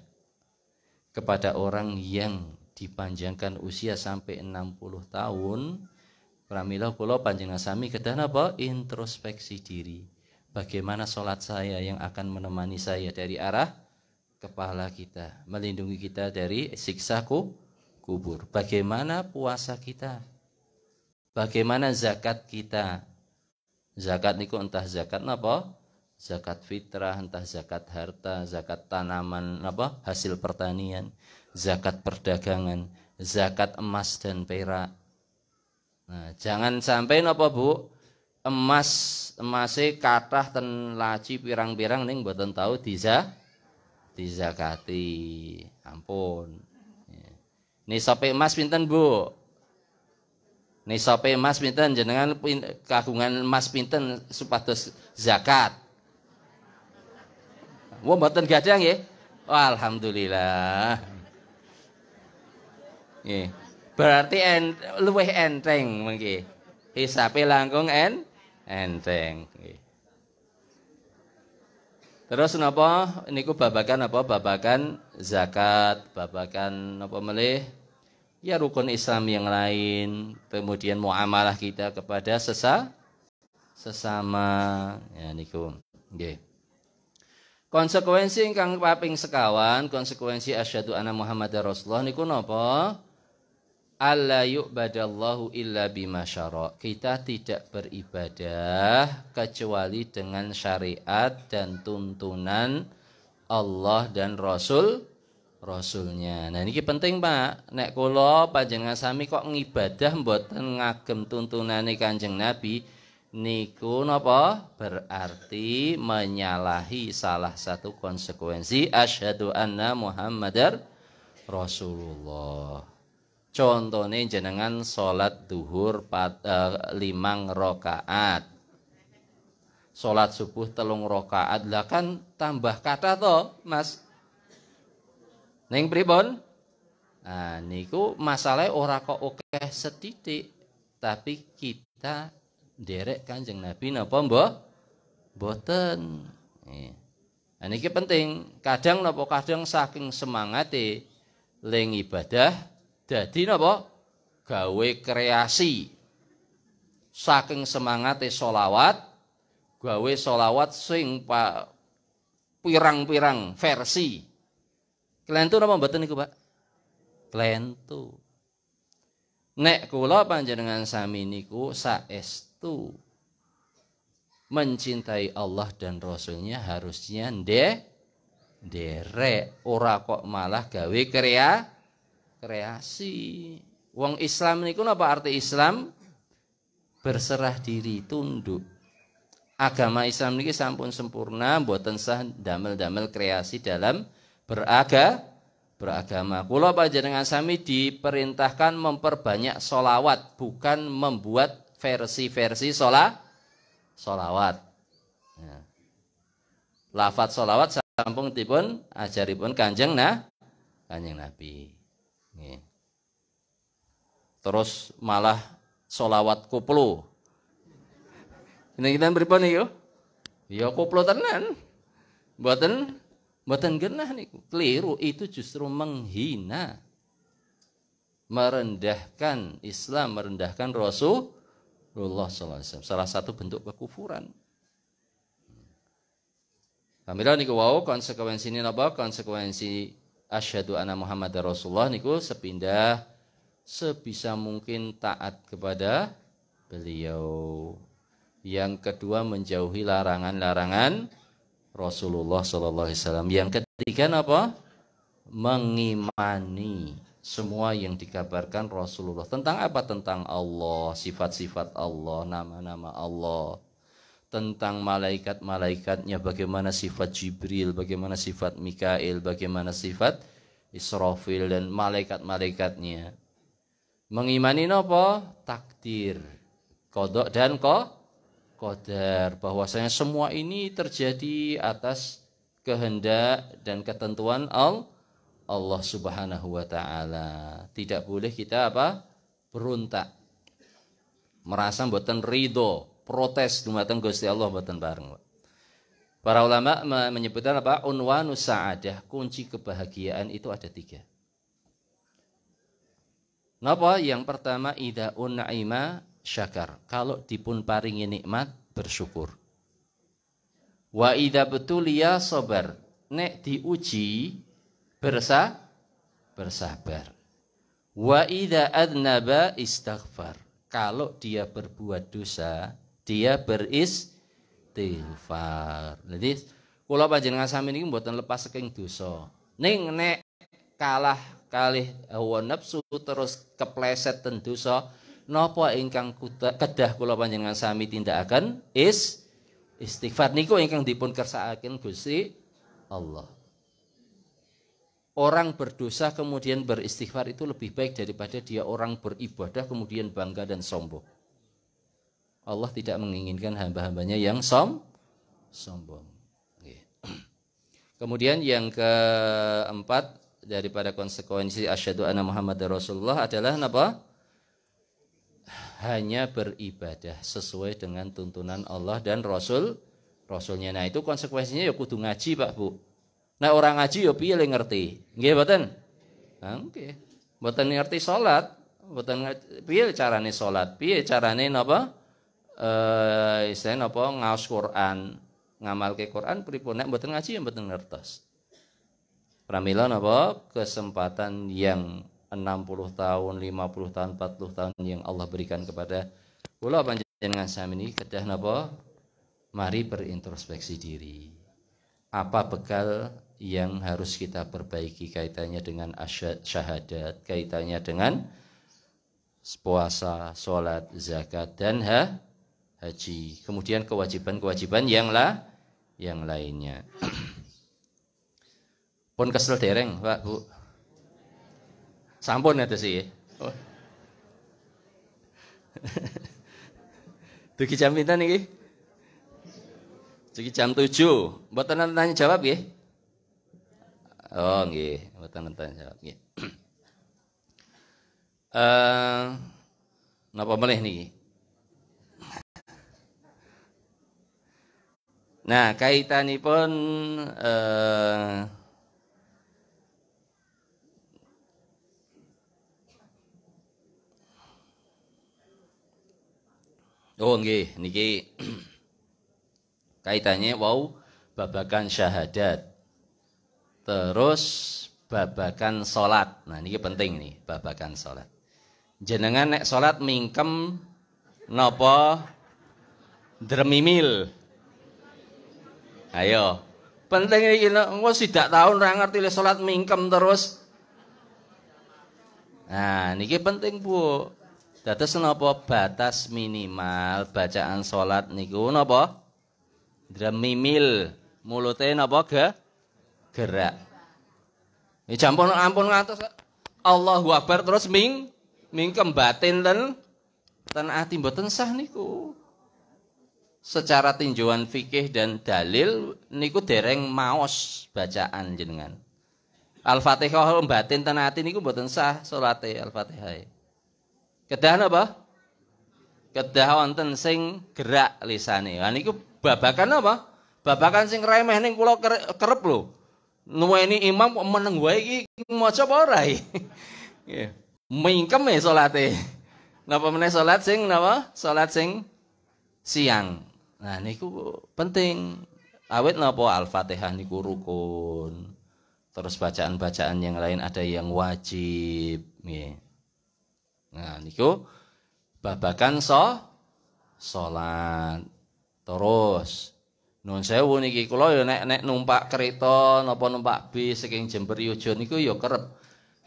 kepada orang yang dipanjangkan usia sampai 60 tahun pramila kula panjenengan sami kedah apa introspeksi diri bagaimana sholat saya yang akan menemani saya dari arah kepala kita melindungi kita dari siksa kubur bagaimana puasa kita bagaimana zakat kita zakat niku entah zakat napa zakat fitrah, entah zakat harta, zakat tanaman, apa hasil pertanian, zakat perdagangan, zakat emas dan perak. Nah, jangan sampai napa Bu, emas emasnya kathah ten laci pirang-pirang nih mboten tahu diza kati, Ampun. Ya. Nih sampai emas pinten, Bu? Nih sampai emas pinten jenengan kagungan emas pinten supados zakat? Wah mboten gadang ya, Alhamdulillah. Nggih. Berarti en, luwih enteng mengki. Hisape langkung en enteng. Nggih. Terus napa niku babakan apa babakan zakat, babakan napa melih? Ya rukun Islam yang lain, kemudian muamalah kita kepada sesa sesama ya niku. Nggih. Konsekuensi ingkang paping sekawan, konsekuensi asyhadu anna Muhammadar Rasulullah niku napa? Alla yu'badallahu illa bima syara. Kita tidak beribadah kecuali dengan syariat dan tuntunan Allah dan Rasul Rasulnya. Nah ini penting Pak. Nek pak panjenengan sami kok ngibadah mboten ngagem nih Kanjeng Nabi, niku napa berarti menyalahi salah satu konsekuensi asyhadu anna muhammadar rasulullah contohnya jenengan sholat duhur pat, eh, limang rokaat sholat subuh telung rokaat lah kan tambah kata to mas neng pribon nah niku masalahnya orang kok oke setitik tapi kita derek Kanjeng Nabi napa mbok? Mboten. Iya. Nah, niki penting. Kadang napa kadang saking semangate ling ibadah jadi napa? gawe kreasi. Saking semangate solawat gawe solawat sing pak pirang-pirang versi. tuh napa boten niku, Pak? tuh Nek kula panjenengan sami niku est restu mencintai Allah dan Rasulnya harusnya de dere ora kok malah gawe krea kreasi wong Islam niku apa arti Islam berserah diri tunduk agama Islam niki sampun sempurna buatan sah damel-damel kreasi dalam beraga beragama kula panjenengan sami diperintahkan memperbanyak solawat bukan membuat versi-versi sholat sholawat. Ya. Lafat sholawat sampung tibun, ajaripun kanjeng nah kanjeng Nabi. Ya. Terus malah sholawat kuplu. Ini kita beri niku? Ya kuplu tenan. Buatan buatan genah nih Keliru itu justru menghina merendahkan Islam, merendahkan Rasul Rasulullah SAW. Salah satu bentuk kekufuran. Kamila niku wau konsekuensi ini apa? Konsekuensi asyhadu anna Muhammad Rasulullah niku sepindah sebisa mungkin taat kepada beliau. Yang kedua menjauhi larangan-larangan Rasulullah sallallahu alaihi wasallam. Yang ketiga apa? Mengimani semua yang dikabarkan Rasulullah tentang apa tentang Allah sifat-sifat Allah nama-nama Allah tentang malaikat-malaikatnya bagaimana sifat Jibril bagaimana sifat Mikail bagaimana sifat Israfil dan malaikat-malaikatnya mengimani nopo takdir kodok dan ko kodar bahwasanya semua ini terjadi atas kehendak dan ketentuan Allah Allah Subhanahu wa taala. Tidak boleh kita apa? beruntak Merasa mboten ridho, protes dumateng Gusti Allah mboten bareng. Para ulama menyebutkan apa? Unwanu sa'adah, kunci kebahagiaan itu ada tiga. Napa? Yang pertama ida unaima syakar. Kalau dipun paringi nikmat, bersyukur. Wa ida betulia ya sabar. Nek diuji, bersa bersabar. Wa idza adnaba istighfar. Kalau dia berbuat dosa, dia beristighfar. Jadi kula panjenengan sami niki mboten lepas saking dosa. Ning nek kalah kalih hawa nafsu terus kepleset ten dosa, napa ingkang kedah kula panjenengan sami tindakaken is istighfar niku ingkang dipun kersakaken Gusti Allah orang berdosa kemudian beristighfar itu lebih baik daripada dia orang beribadah kemudian bangga dan sombong. Allah tidak menginginkan hamba-hambanya yang som sombong. Kemudian yang keempat daripada konsekuensi asyhadu anna Muhammad Rasulullah adalah apa? Hanya beribadah sesuai dengan tuntunan Allah dan Rasul Rasulnya. Nah itu konsekuensinya ya kudu ngaji Pak Bu Nah orang ngaji yo piye ngerti. Nggih mboten? Nggih. Mboten ngerti salat, mboten piye carane salat, piye carane napa? Eh istilahnya napa ngaos Quran, ngamalke Quran pripun nek mboten ngaji ya mboten ngertos. Pramila napa kesempatan yang 60 tahun, 50 tahun, 40 tahun yang Allah berikan kepada kula panjenengan sami ini kedah napa? Mari berintrospeksi diri. Apa bekal yang harus kita perbaiki kaitannya dengan syahadat, kaitannya dengan puasa, sholat, zakat, dan ha, haji. Kemudian kewajiban-kewajiban yang lah, yang lainnya. Pun kesel dereng, Pak Bu. Sampun ada sih. tuki jam pinten nih tuki jam 7. tanya nanya jawab Ya? Oh nggih, mboten enten jawab nggih. Eh napa melih niki? Nah, kaitanipun eh Oh nggih niki kaitannya wow babakan syahadat Terus babakan solat Nah, ini penting nih, babakan solat Jenengan nek solat mingkem nopo dremimil. Ayo. Penting ini engko tidak tahu ora ngerti le salat mingkem terus. Nah, niki penting, Bu. Dados nopo batas minimal bacaan nih niku nopo Dremimil. mulutnya nopo gak gerak. Ini ya, jampun ampun ngantos Allah Akbar terus ming Ming kembatin dan ten ati mboten sah niku. Secara tinjauan fikih dan dalil niku dereng maos bacaan jenengan. Al-Fatihah batin ten ati niku mboten sah salate Al-Fatihah. Kedah apa? Kedah wonten sing gerak lisane. Lah niku babakan apa? Babakan sing remeh ning kula kerep lho nuweni imam kok meneng wae iki maca apa ora iki. Mingkem ya salate. Napa meneh salat sing napa? Salat sing siang. Nah niku penting. Awet napa Al-Fatihah niku rukun. Terus bacaan-bacaan yang lain ada yang wajib, nggih. Nah niku babakan so salat. Terus Nuwun sewu niki kula ya nek nek numpak kereta napa numpak bis saking Jember Yojo niku ya kerep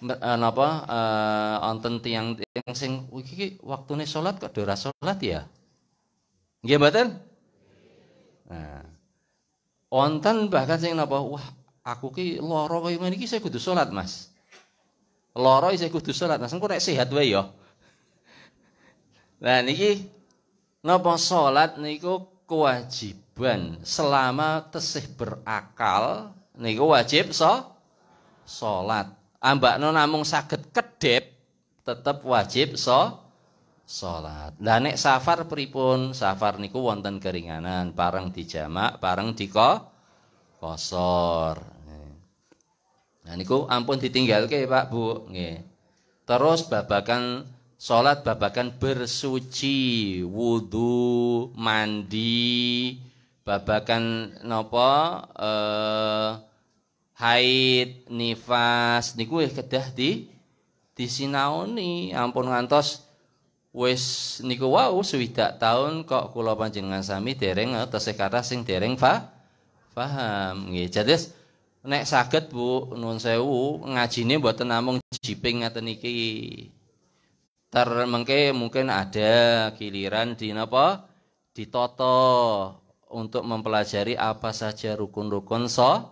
eh, napa eh wonten tiyang-tiyang sing iki waktune salat kok ora salat ya. Nggih mboten? Nah. Wonten bahkan sing napa wah aku ki lara kaya ngene iki saya kudu salat, Mas. Lara ya saya kudu salat, Mas. Engko nek sehat wae ya. Nah niki napa salat niku kewajiban selama tesih berakal niku wajib so salat. no namung sakit kedep tetep wajib so salat. Danek nek safar pripun? Safar niku wonten keringanan, pareng dijamak, pareng diko kosor. Nah niku ampun ditinggal ke Pak Bu, Nge. Terus babakan salat babakan bersuci, wudhu mandi, babakan nopo eh, haid nifas niku kedah di disinaoni ya ampun ngantos wis niku wau swidak tahun kok kula panjenengan sami dereng tesih kata sing dereng fa paham nggih jadi nek saged Bu nuwun sewu ngajine mboten namung jiping ngaten iki termengke mungkin ada giliran di napa ditoto untuk mempelajari apa saja rukun-rukun so,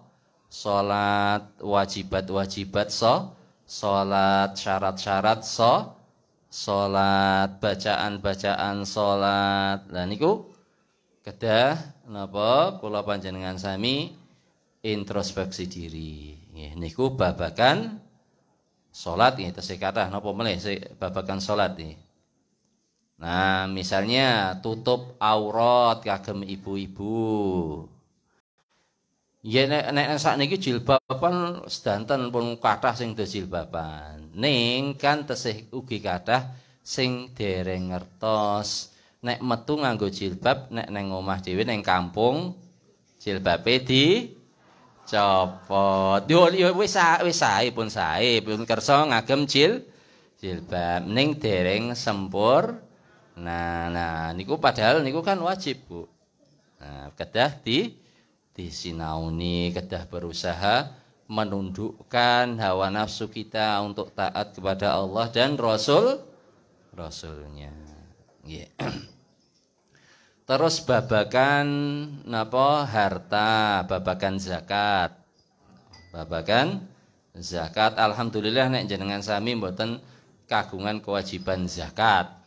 salat, wajibat-wajibat so, salat, syarat-syarat so, salat, bacaan-bacaan salat. Lah niku kedah napa kula panjenengan sami introspeksi diri. Nggih niku babakan salat nggih tesih kathah napa meneh babakan salat nggih. Nah, misalnya tutup aurat kagem ibu-ibu. Ya nek nek sak niki sedanten pun kathah sing dadi jilbaban. Ning kan tesih ugi kathah sing dereng ngertos nek metu nganggo jilbab nek neng omah dhewe neng kampung jilbabe di copot. Yo yo wis wis sae pun sae pun kersa ngagem jil jilbab ning dereng sempurna Nah, nah niku padahal niku kan wajib, Bu. Nah, kedah di disinauni, kedah berusaha menundukkan hawa nafsu kita untuk taat kepada Allah dan Rasul Rasulnya. Yeah. Terus babakan napa harta, babakan zakat. Babakan zakat alhamdulillah nek jenengan sami mboten kagungan kewajiban zakat.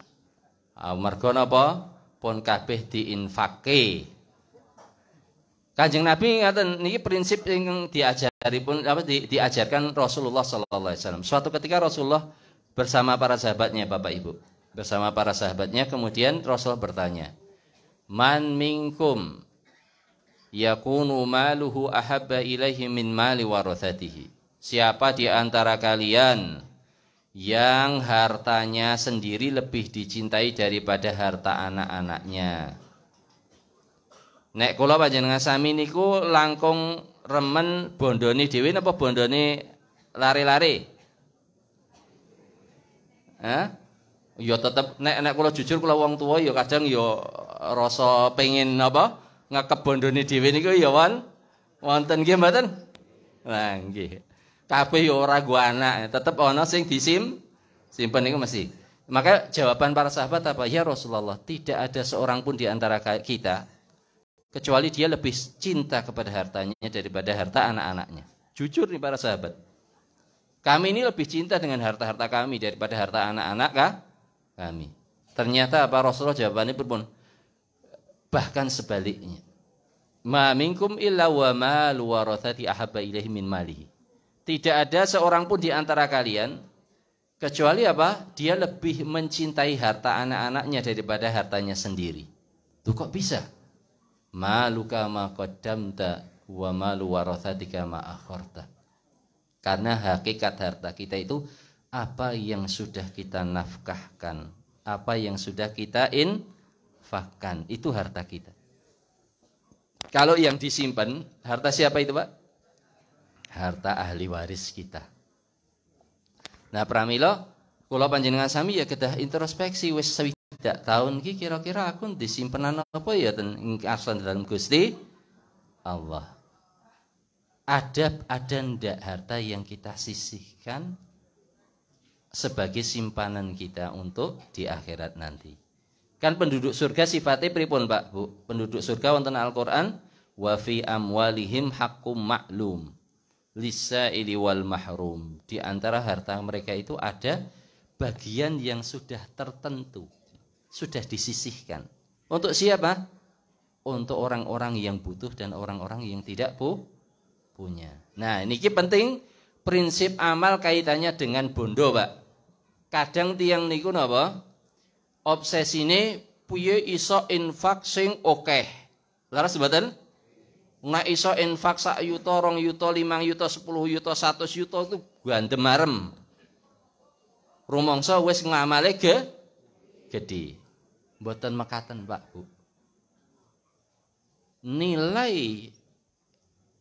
Ah, Mergo napa? Pun kabeh diinfake. Kanjeng Nabi ngaten niki prinsip yang diajari pun apa di, diajarkan Rasulullah sallallahu alaihi wasallam. Suatu ketika Rasulullah bersama para sahabatnya Bapak Ibu, bersama para sahabatnya kemudian Rasul bertanya, "Man minkum yakunu maluhu ahabba ilaihi min mali warathatihi?" Siapa di antara kalian yang hartanya sendiri lebih dicintai daripada harta anak-anaknya. Nek kula panjenengan sami niku langkung remen bondone dhewe napa bondone lari-lari? Hah? Ya tetep nek nek kula jujur kula wong tua ya kadang ya rasa pengin apa ngekep bondone dhewe niku ya Wan, wonten nggih mboten? Lah nggih. Tapi ya ora guana, anak, tetep ono sing disim simpen itu masih. Maka jawaban para sahabat apa? Ya Rasulullah, tidak ada seorang pun di antara kita kecuali dia lebih cinta kepada hartanya daripada harta anak-anaknya. Jujur nih para sahabat. Kami ini lebih cinta dengan harta-harta kami daripada harta anak-anak kah? kami. Ternyata apa Rasulullah jawabannya pun bahkan sebaliknya. Ma minkum illa wa ma warathati ahabba ilaihi min malihi. Tidak ada seorang pun di antara kalian kecuali apa? Dia lebih mencintai harta anak-anaknya daripada hartanya sendiri. Tuh kok bisa? Maluka ma wa malu warathatika ma akharta. Karena hakikat harta kita itu apa yang sudah kita nafkahkan, apa yang sudah kita infakkan, itu harta kita. Kalau yang disimpan, harta siapa itu, Pak? harta ahli waris kita. Nah, Pramilo, kula panjenengan sami ya kita introspeksi wis tidak tahun ki kira-kira aku disimpenan apa ya ten aslan dalam Gusti Allah. Ada ada ndak harta yang kita sisihkan sebagai simpanan kita untuk di akhirat nanti. Kan penduduk surga sifatnya pripun, Pak Bu? Penduduk surga wonten Al-Qur'an wa fi amwalihim haqqum ma'lum lisaili wal mahrum. Di antara harta mereka itu ada bagian yang sudah tertentu, sudah disisihkan. Untuk siapa? Untuk orang-orang yang butuh dan orang-orang yang tidak pu punya. Nah, ini penting prinsip amal kaitannya dengan bondo, Pak. Kadang tiang niku napa? ini piye iso infak sing oke. Okay. Laras mboten? Nek iso infak sak yuto, rong yuto, limang yuto, sepuluh yuto, satu yuto itu gandem marem. Rumongso wis ngamale ge gede. Mboten mekaten, Pak Bu. Nilai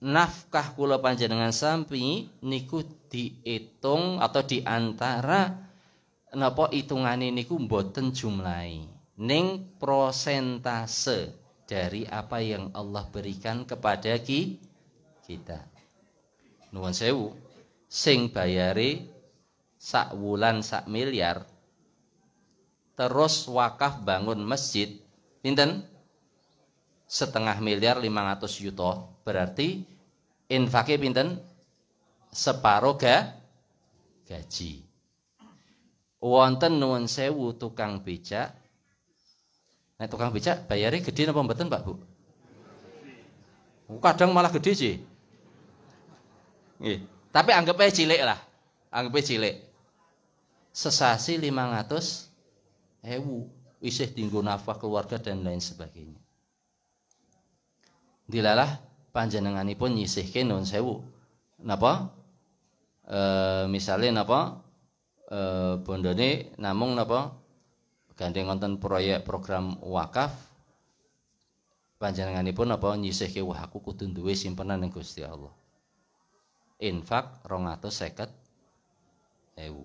nafkah kula panjenengan sampi niku diitung atau diantara napa hitungane niku mboten jumlahi ning prosentase dari apa yang Allah berikan kepada ki kita. Nuwun sewu, sing bayari sak wulan sak miliar terus wakaf bangun masjid pinten setengah miliar lima ratus juta, berarti infaknya pinten separuh ga gaji wonten nuwun sewu tukang becak Nek tukang becak bayari gede apa mboten, Pak Bu? Oh, kadang malah gede sih. Nggih. Tapi anggap aja cilik lah. Anggap aja cilik. Sesasi 500 ewu. Isih tinggu nafkah keluarga dan lain sebagainya. Dilalah panjenenganipun nyisihke nun sewu. Napa? E, misalnya napa? E, bondone namung napa? gandeng wonten proyek program wakaf panjangan ini pun apa nyisihke wakaku kudu duwe simpenan yang kusti Allah. Infak seket ewu.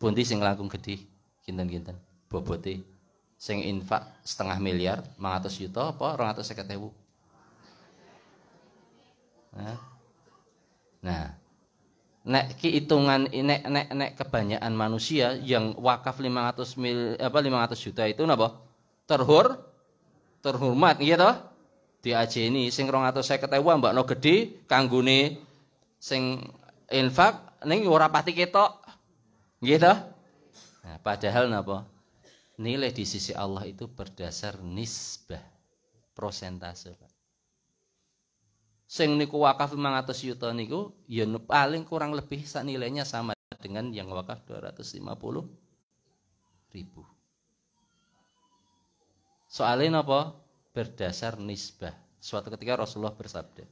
Bunti sing langkung gede kinten-kinten bobote sing infak setengah miliar 500 juta apa seket ewu. Nah. nah nek hitungan nek nek nek kebanyakan manusia yang wakaf 500 mil apa 500 juta itu napa? Terhur terhormat gitu toh? Diajeni sing 250 mbak no gede kanggune sing infak ning ora pati ketok. Nggih toh? Nah, padahal napa? Nilai di sisi Allah itu berdasar nisbah, prosentase sing niku wakaf 500 juta niku ya paling kurang lebih nilainya sama dengan yang wakaf 250 ribu. Soalnya apa? Berdasar nisbah. Suatu ketika Rasulullah bersabda,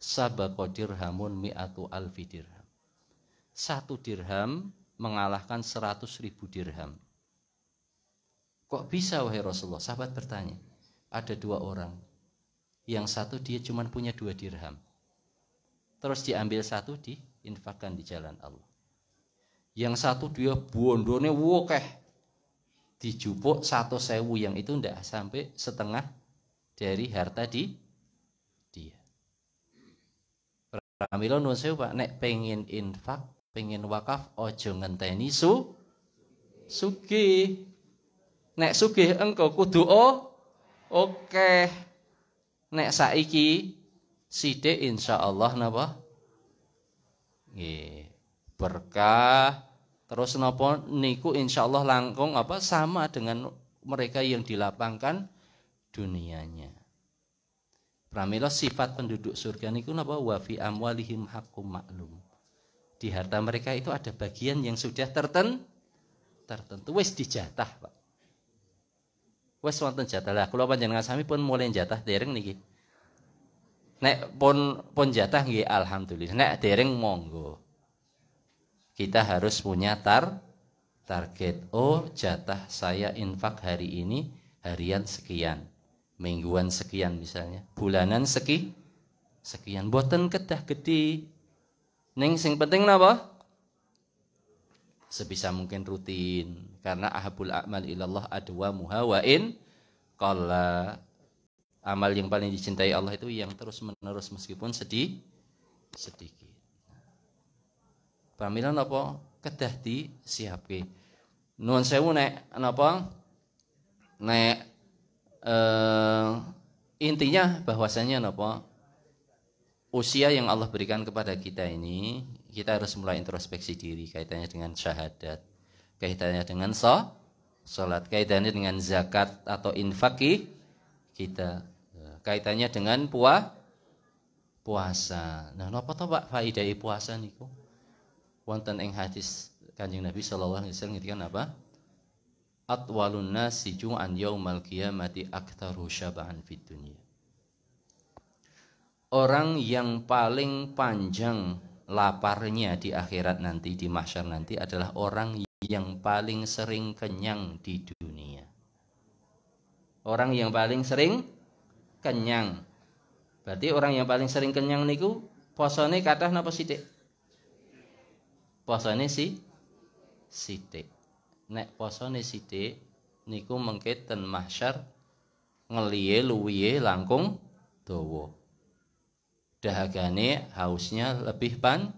Sabako dirhamun mi'atu alfi dirham. Satu dirham mengalahkan seratus ribu dirham. Kok bisa wahai Rasulullah? Sahabat bertanya. Ada dua orang yang satu dia cuma punya dua dirham terus diambil satu diinfakkan di jalan Allah yang satu dia bondone wokeh dijupuk satu sewu yang itu ndak sampai setengah dari harta di dia Pramilo nuwun sewu Pak nek pengen infak pengen wakaf ojo ngenteni su sugi nek sugih engkau kudu o oke okay nek saiki sithik insyaallah napa nggih berkah terus napa niku insyaallah langkung apa sama dengan mereka yang dilapangkan dunianya pramila sifat penduduk surga niku napa wa fi amwalihim haqqum maklum di harta mereka itu ada bagian yang sudah tertentu tertentu wis dijatah Pak Wes wonten jatah lah. Kula panjenengan sami pun mulai jatah dereng niki. Nek pun pun jatah nggih alhamdulillah. Nek dereng monggo. Kita harus punya tar target. Oh, jatah saya infak hari ini harian sekian, mingguan sekian misalnya, bulanan seki sekian. Boten kedah gede. Ning sing penting napa? Sebisa mungkin rutin. Karena ahabul a'mal ilallah adwa muhawain Kala amal yang paling dicintai Allah itu yang terus menerus meskipun sedih sedikit. Pamilan apa? Kedah di siapke. Nuan sewu nek apa Nek eh, intinya bahwasanya apa? Usia yang Allah berikan kepada kita ini, kita harus mulai introspeksi diri kaitannya dengan syahadat kaitannya dengan so, sholat, kaitannya dengan zakat atau infaki kita, kaitannya dengan puah, puasa. Nah, apa tuh Pak faidah puasa niku? Wonten ing hadis Kanjeng Nabi saw alaihi wasallam ngendikan apa? Atwalun nasi ju'an yaumal qiyamati aktsaru syaba'an fid dunya. Orang yang paling panjang laparnya di akhirat nanti di mahsyar nanti adalah orang yang paling sering kenyang di dunia. Orang yang paling sering kenyang. Berarti orang yang paling sering kenyang niku posone kathah napa sithik? Posone si sithik. Nek posone sithik niku mengke ten mahsyar ngelie luwiye langkung dawa. Dahagane hausnya lebih pan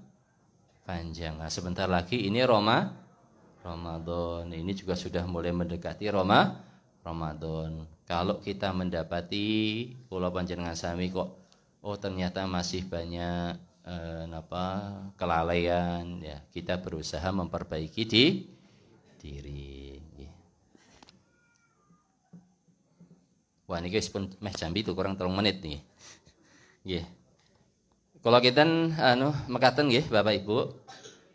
panjang. Nah, sebentar lagi ini Roma Ramadan. Ini juga sudah mulai mendekati Roma Ramadan. Kalau kita mendapati Pulau panjenengan sami kok oh ternyata masih banyak eh, apa kelalaian ya, kita berusaha memperbaiki di diri. Ya. Wah ini guys pun meh jambi itu kurang terlalu menit nih. ya Kalau kita anu mekaten ya Bapak Ibu,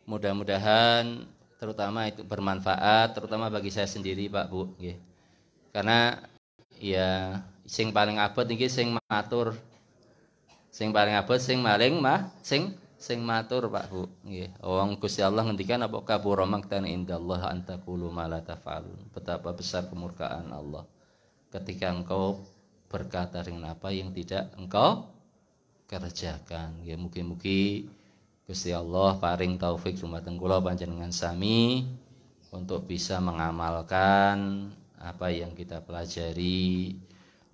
mudah-mudahan terutama itu bermanfaat terutama bagi saya sendiri Pak Bu nggih. Karena ya sing paling abot iki sing matur sing paling abot sing maling mah sing sing matur Pak Bu nggih. Wong Gusti Allah ngendikan apa kabur maktan indallah antaqulu ma la Betapa besar kemurkaan Allah ketika engkau berkata dengan apa yang tidak engkau kerjakan. Ya mungkin-mungkin Gusti Allah paring taufik dumateng kula panjenengan sami untuk bisa mengamalkan apa yang kita pelajari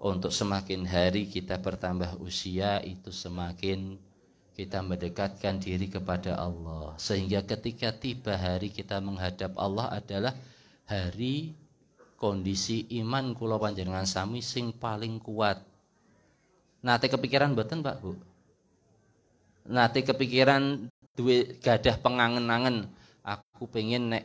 untuk semakin hari kita bertambah usia itu semakin kita mendekatkan diri kepada Allah sehingga ketika tiba hari kita menghadap Allah adalah hari kondisi iman kula panjenengan sami sing paling kuat. Nah, kepikiran boten Pak Bu? nanti kepikiran duit gadah pengangen-angen aku pengen nek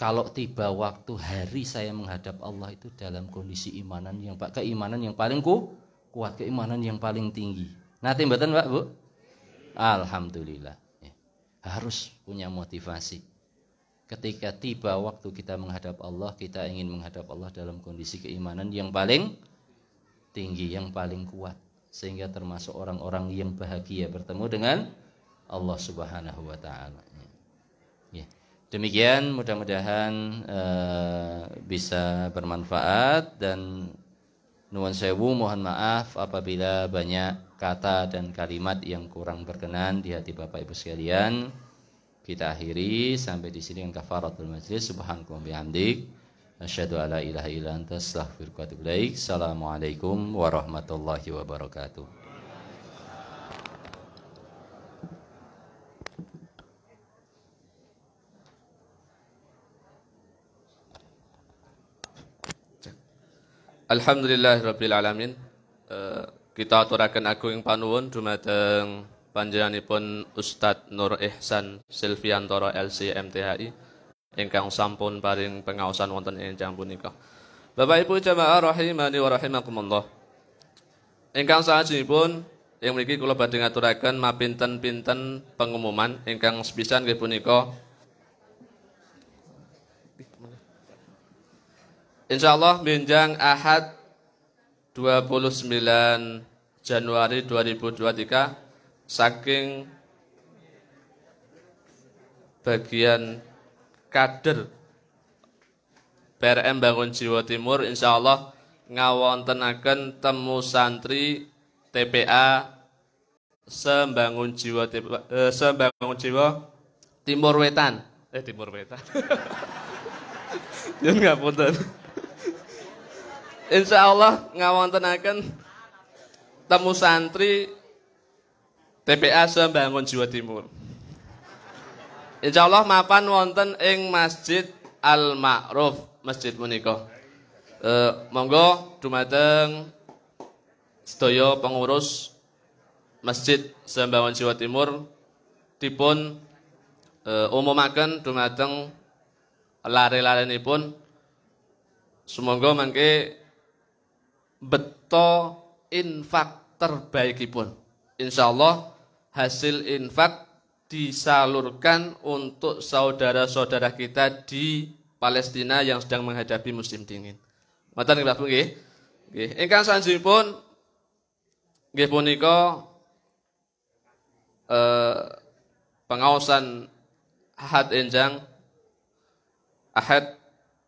kalau tiba waktu hari saya menghadap Allah itu dalam kondisi imanan yang pak keimanan yang paling ku, kuat keimanan yang paling tinggi nanti mbatan pak bu alhamdulillah ya. harus punya motivasi ketika tiba waktu kita menghadap Allah kita ingin menghadap Allah dalam kondisi keimanan yang paling tinggi yang paling kuat sehingga termasuk orang-orang yang bahagia bertemu dengan Allah Subhanahu wa taala. Ya. Demikian mudah-mudahan uh, bisa bermanfaat dan nuan sewu mohon maaf apabila banyak kata dan kalimat yang kurang berkenan di hati Bapak Ibu sekalian. Kita akhiri sampai di sini dengan kafaratul majlis subhanakallahumma wa Asyhadu alla ilaha illa anta astaghfiruka wa atubu ilaik. Assalamualaikum warahmatullahi wabarakatuh. Alhamdulillah Rabbil Alamin uh, Kita aturakan aku agung panuwun Dumateng panjenanipun Ustadz Nur Ihsan Silviantoro LC MTHI ingkang sampun paring pengaosan wonten ing jam punika. Bapak Ibu jamaah rahimani wa rahimakumullah. Ingkang salajengipun yang mriki kula badhe ngaturaken mapinten-pinten pengumuman ingkang sepisan nggih punika Insyaallah binjang Ahad 29 Januari 2023 saking bagian kader PRM Bangun Jiwa Timur insya Allah ngawontenaken temu santri TPA Sembangun Jiwa Timur, eh, Sembangun Jiwa Timur Wetan eh Timur Wetan Jangan Insya Allah ngawontenaken temu santri TPA Sembangun Jiwa Timur Insyaallah mapan wonten ing Masjid Al Ma'ruf, masjid Muniko. E, monggo dumateng sedaya pengurus Masjid Sembawan Jawa Timur dipun e, umumaken dumateng lare pun, semoga mangke beto infak terbaikipun. Insyaallah hasil infak disalurkan untuk saudara-saudara kita di Palestina yang sedang menghadapi musim dingin. Matan kita pun gih. Engkau sanjung pun, gih puniko. eh, pengawasan Ahad Enjang Ahad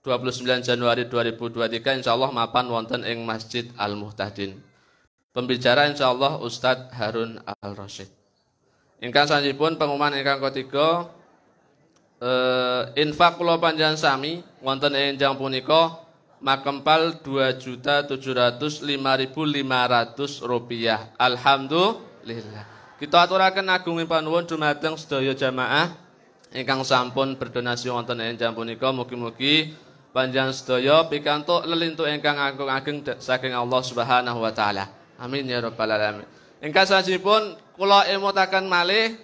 29 Januari 2023 Insya Allah mapan wonten ing Masjid Al Muhtadin. Pembicara Insya Allah Ustadz Harun Al Rosid. Ingkang sanjipun pengumuman ingkang ketiga eh, infak pulau Panjang sami wonten ing jang punika makempal 2.705.500 rupiah. Alhamdulillah. Kita aturaken agunging panuwun dumateng sedaya jamaah ingkang sampun berdonasi wonten enjang jam punika mugi-mugi Panjang sedaya pikantuk lelintu ingkang agung agung saking Allah Subhanahu wa taala. Amin ya rabbal alamin. Ingkang sanesipun kula emotaken malih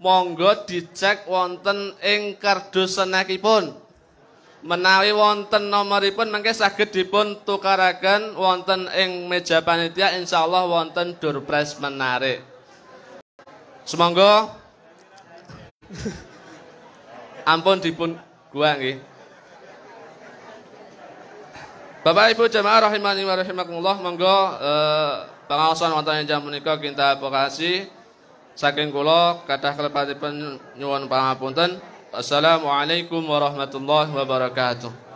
monggo dicek wonten ing kardus senekipun. Menawi wonten nomoripun mengke saged dipun tukaraken wonten ing meja panitia insyaallah wonten durpres menarik. Semoga ampun dipun gua nggih. Bapak Ibu jemaah rahimani wa rahimakumullah monggo eh, Pengawasan wonten ing jam menika kinta bekasi saking kula kathah kelepatipun nyuwun pangapunten Assalamualaikum warahmatullahi wabarakatuh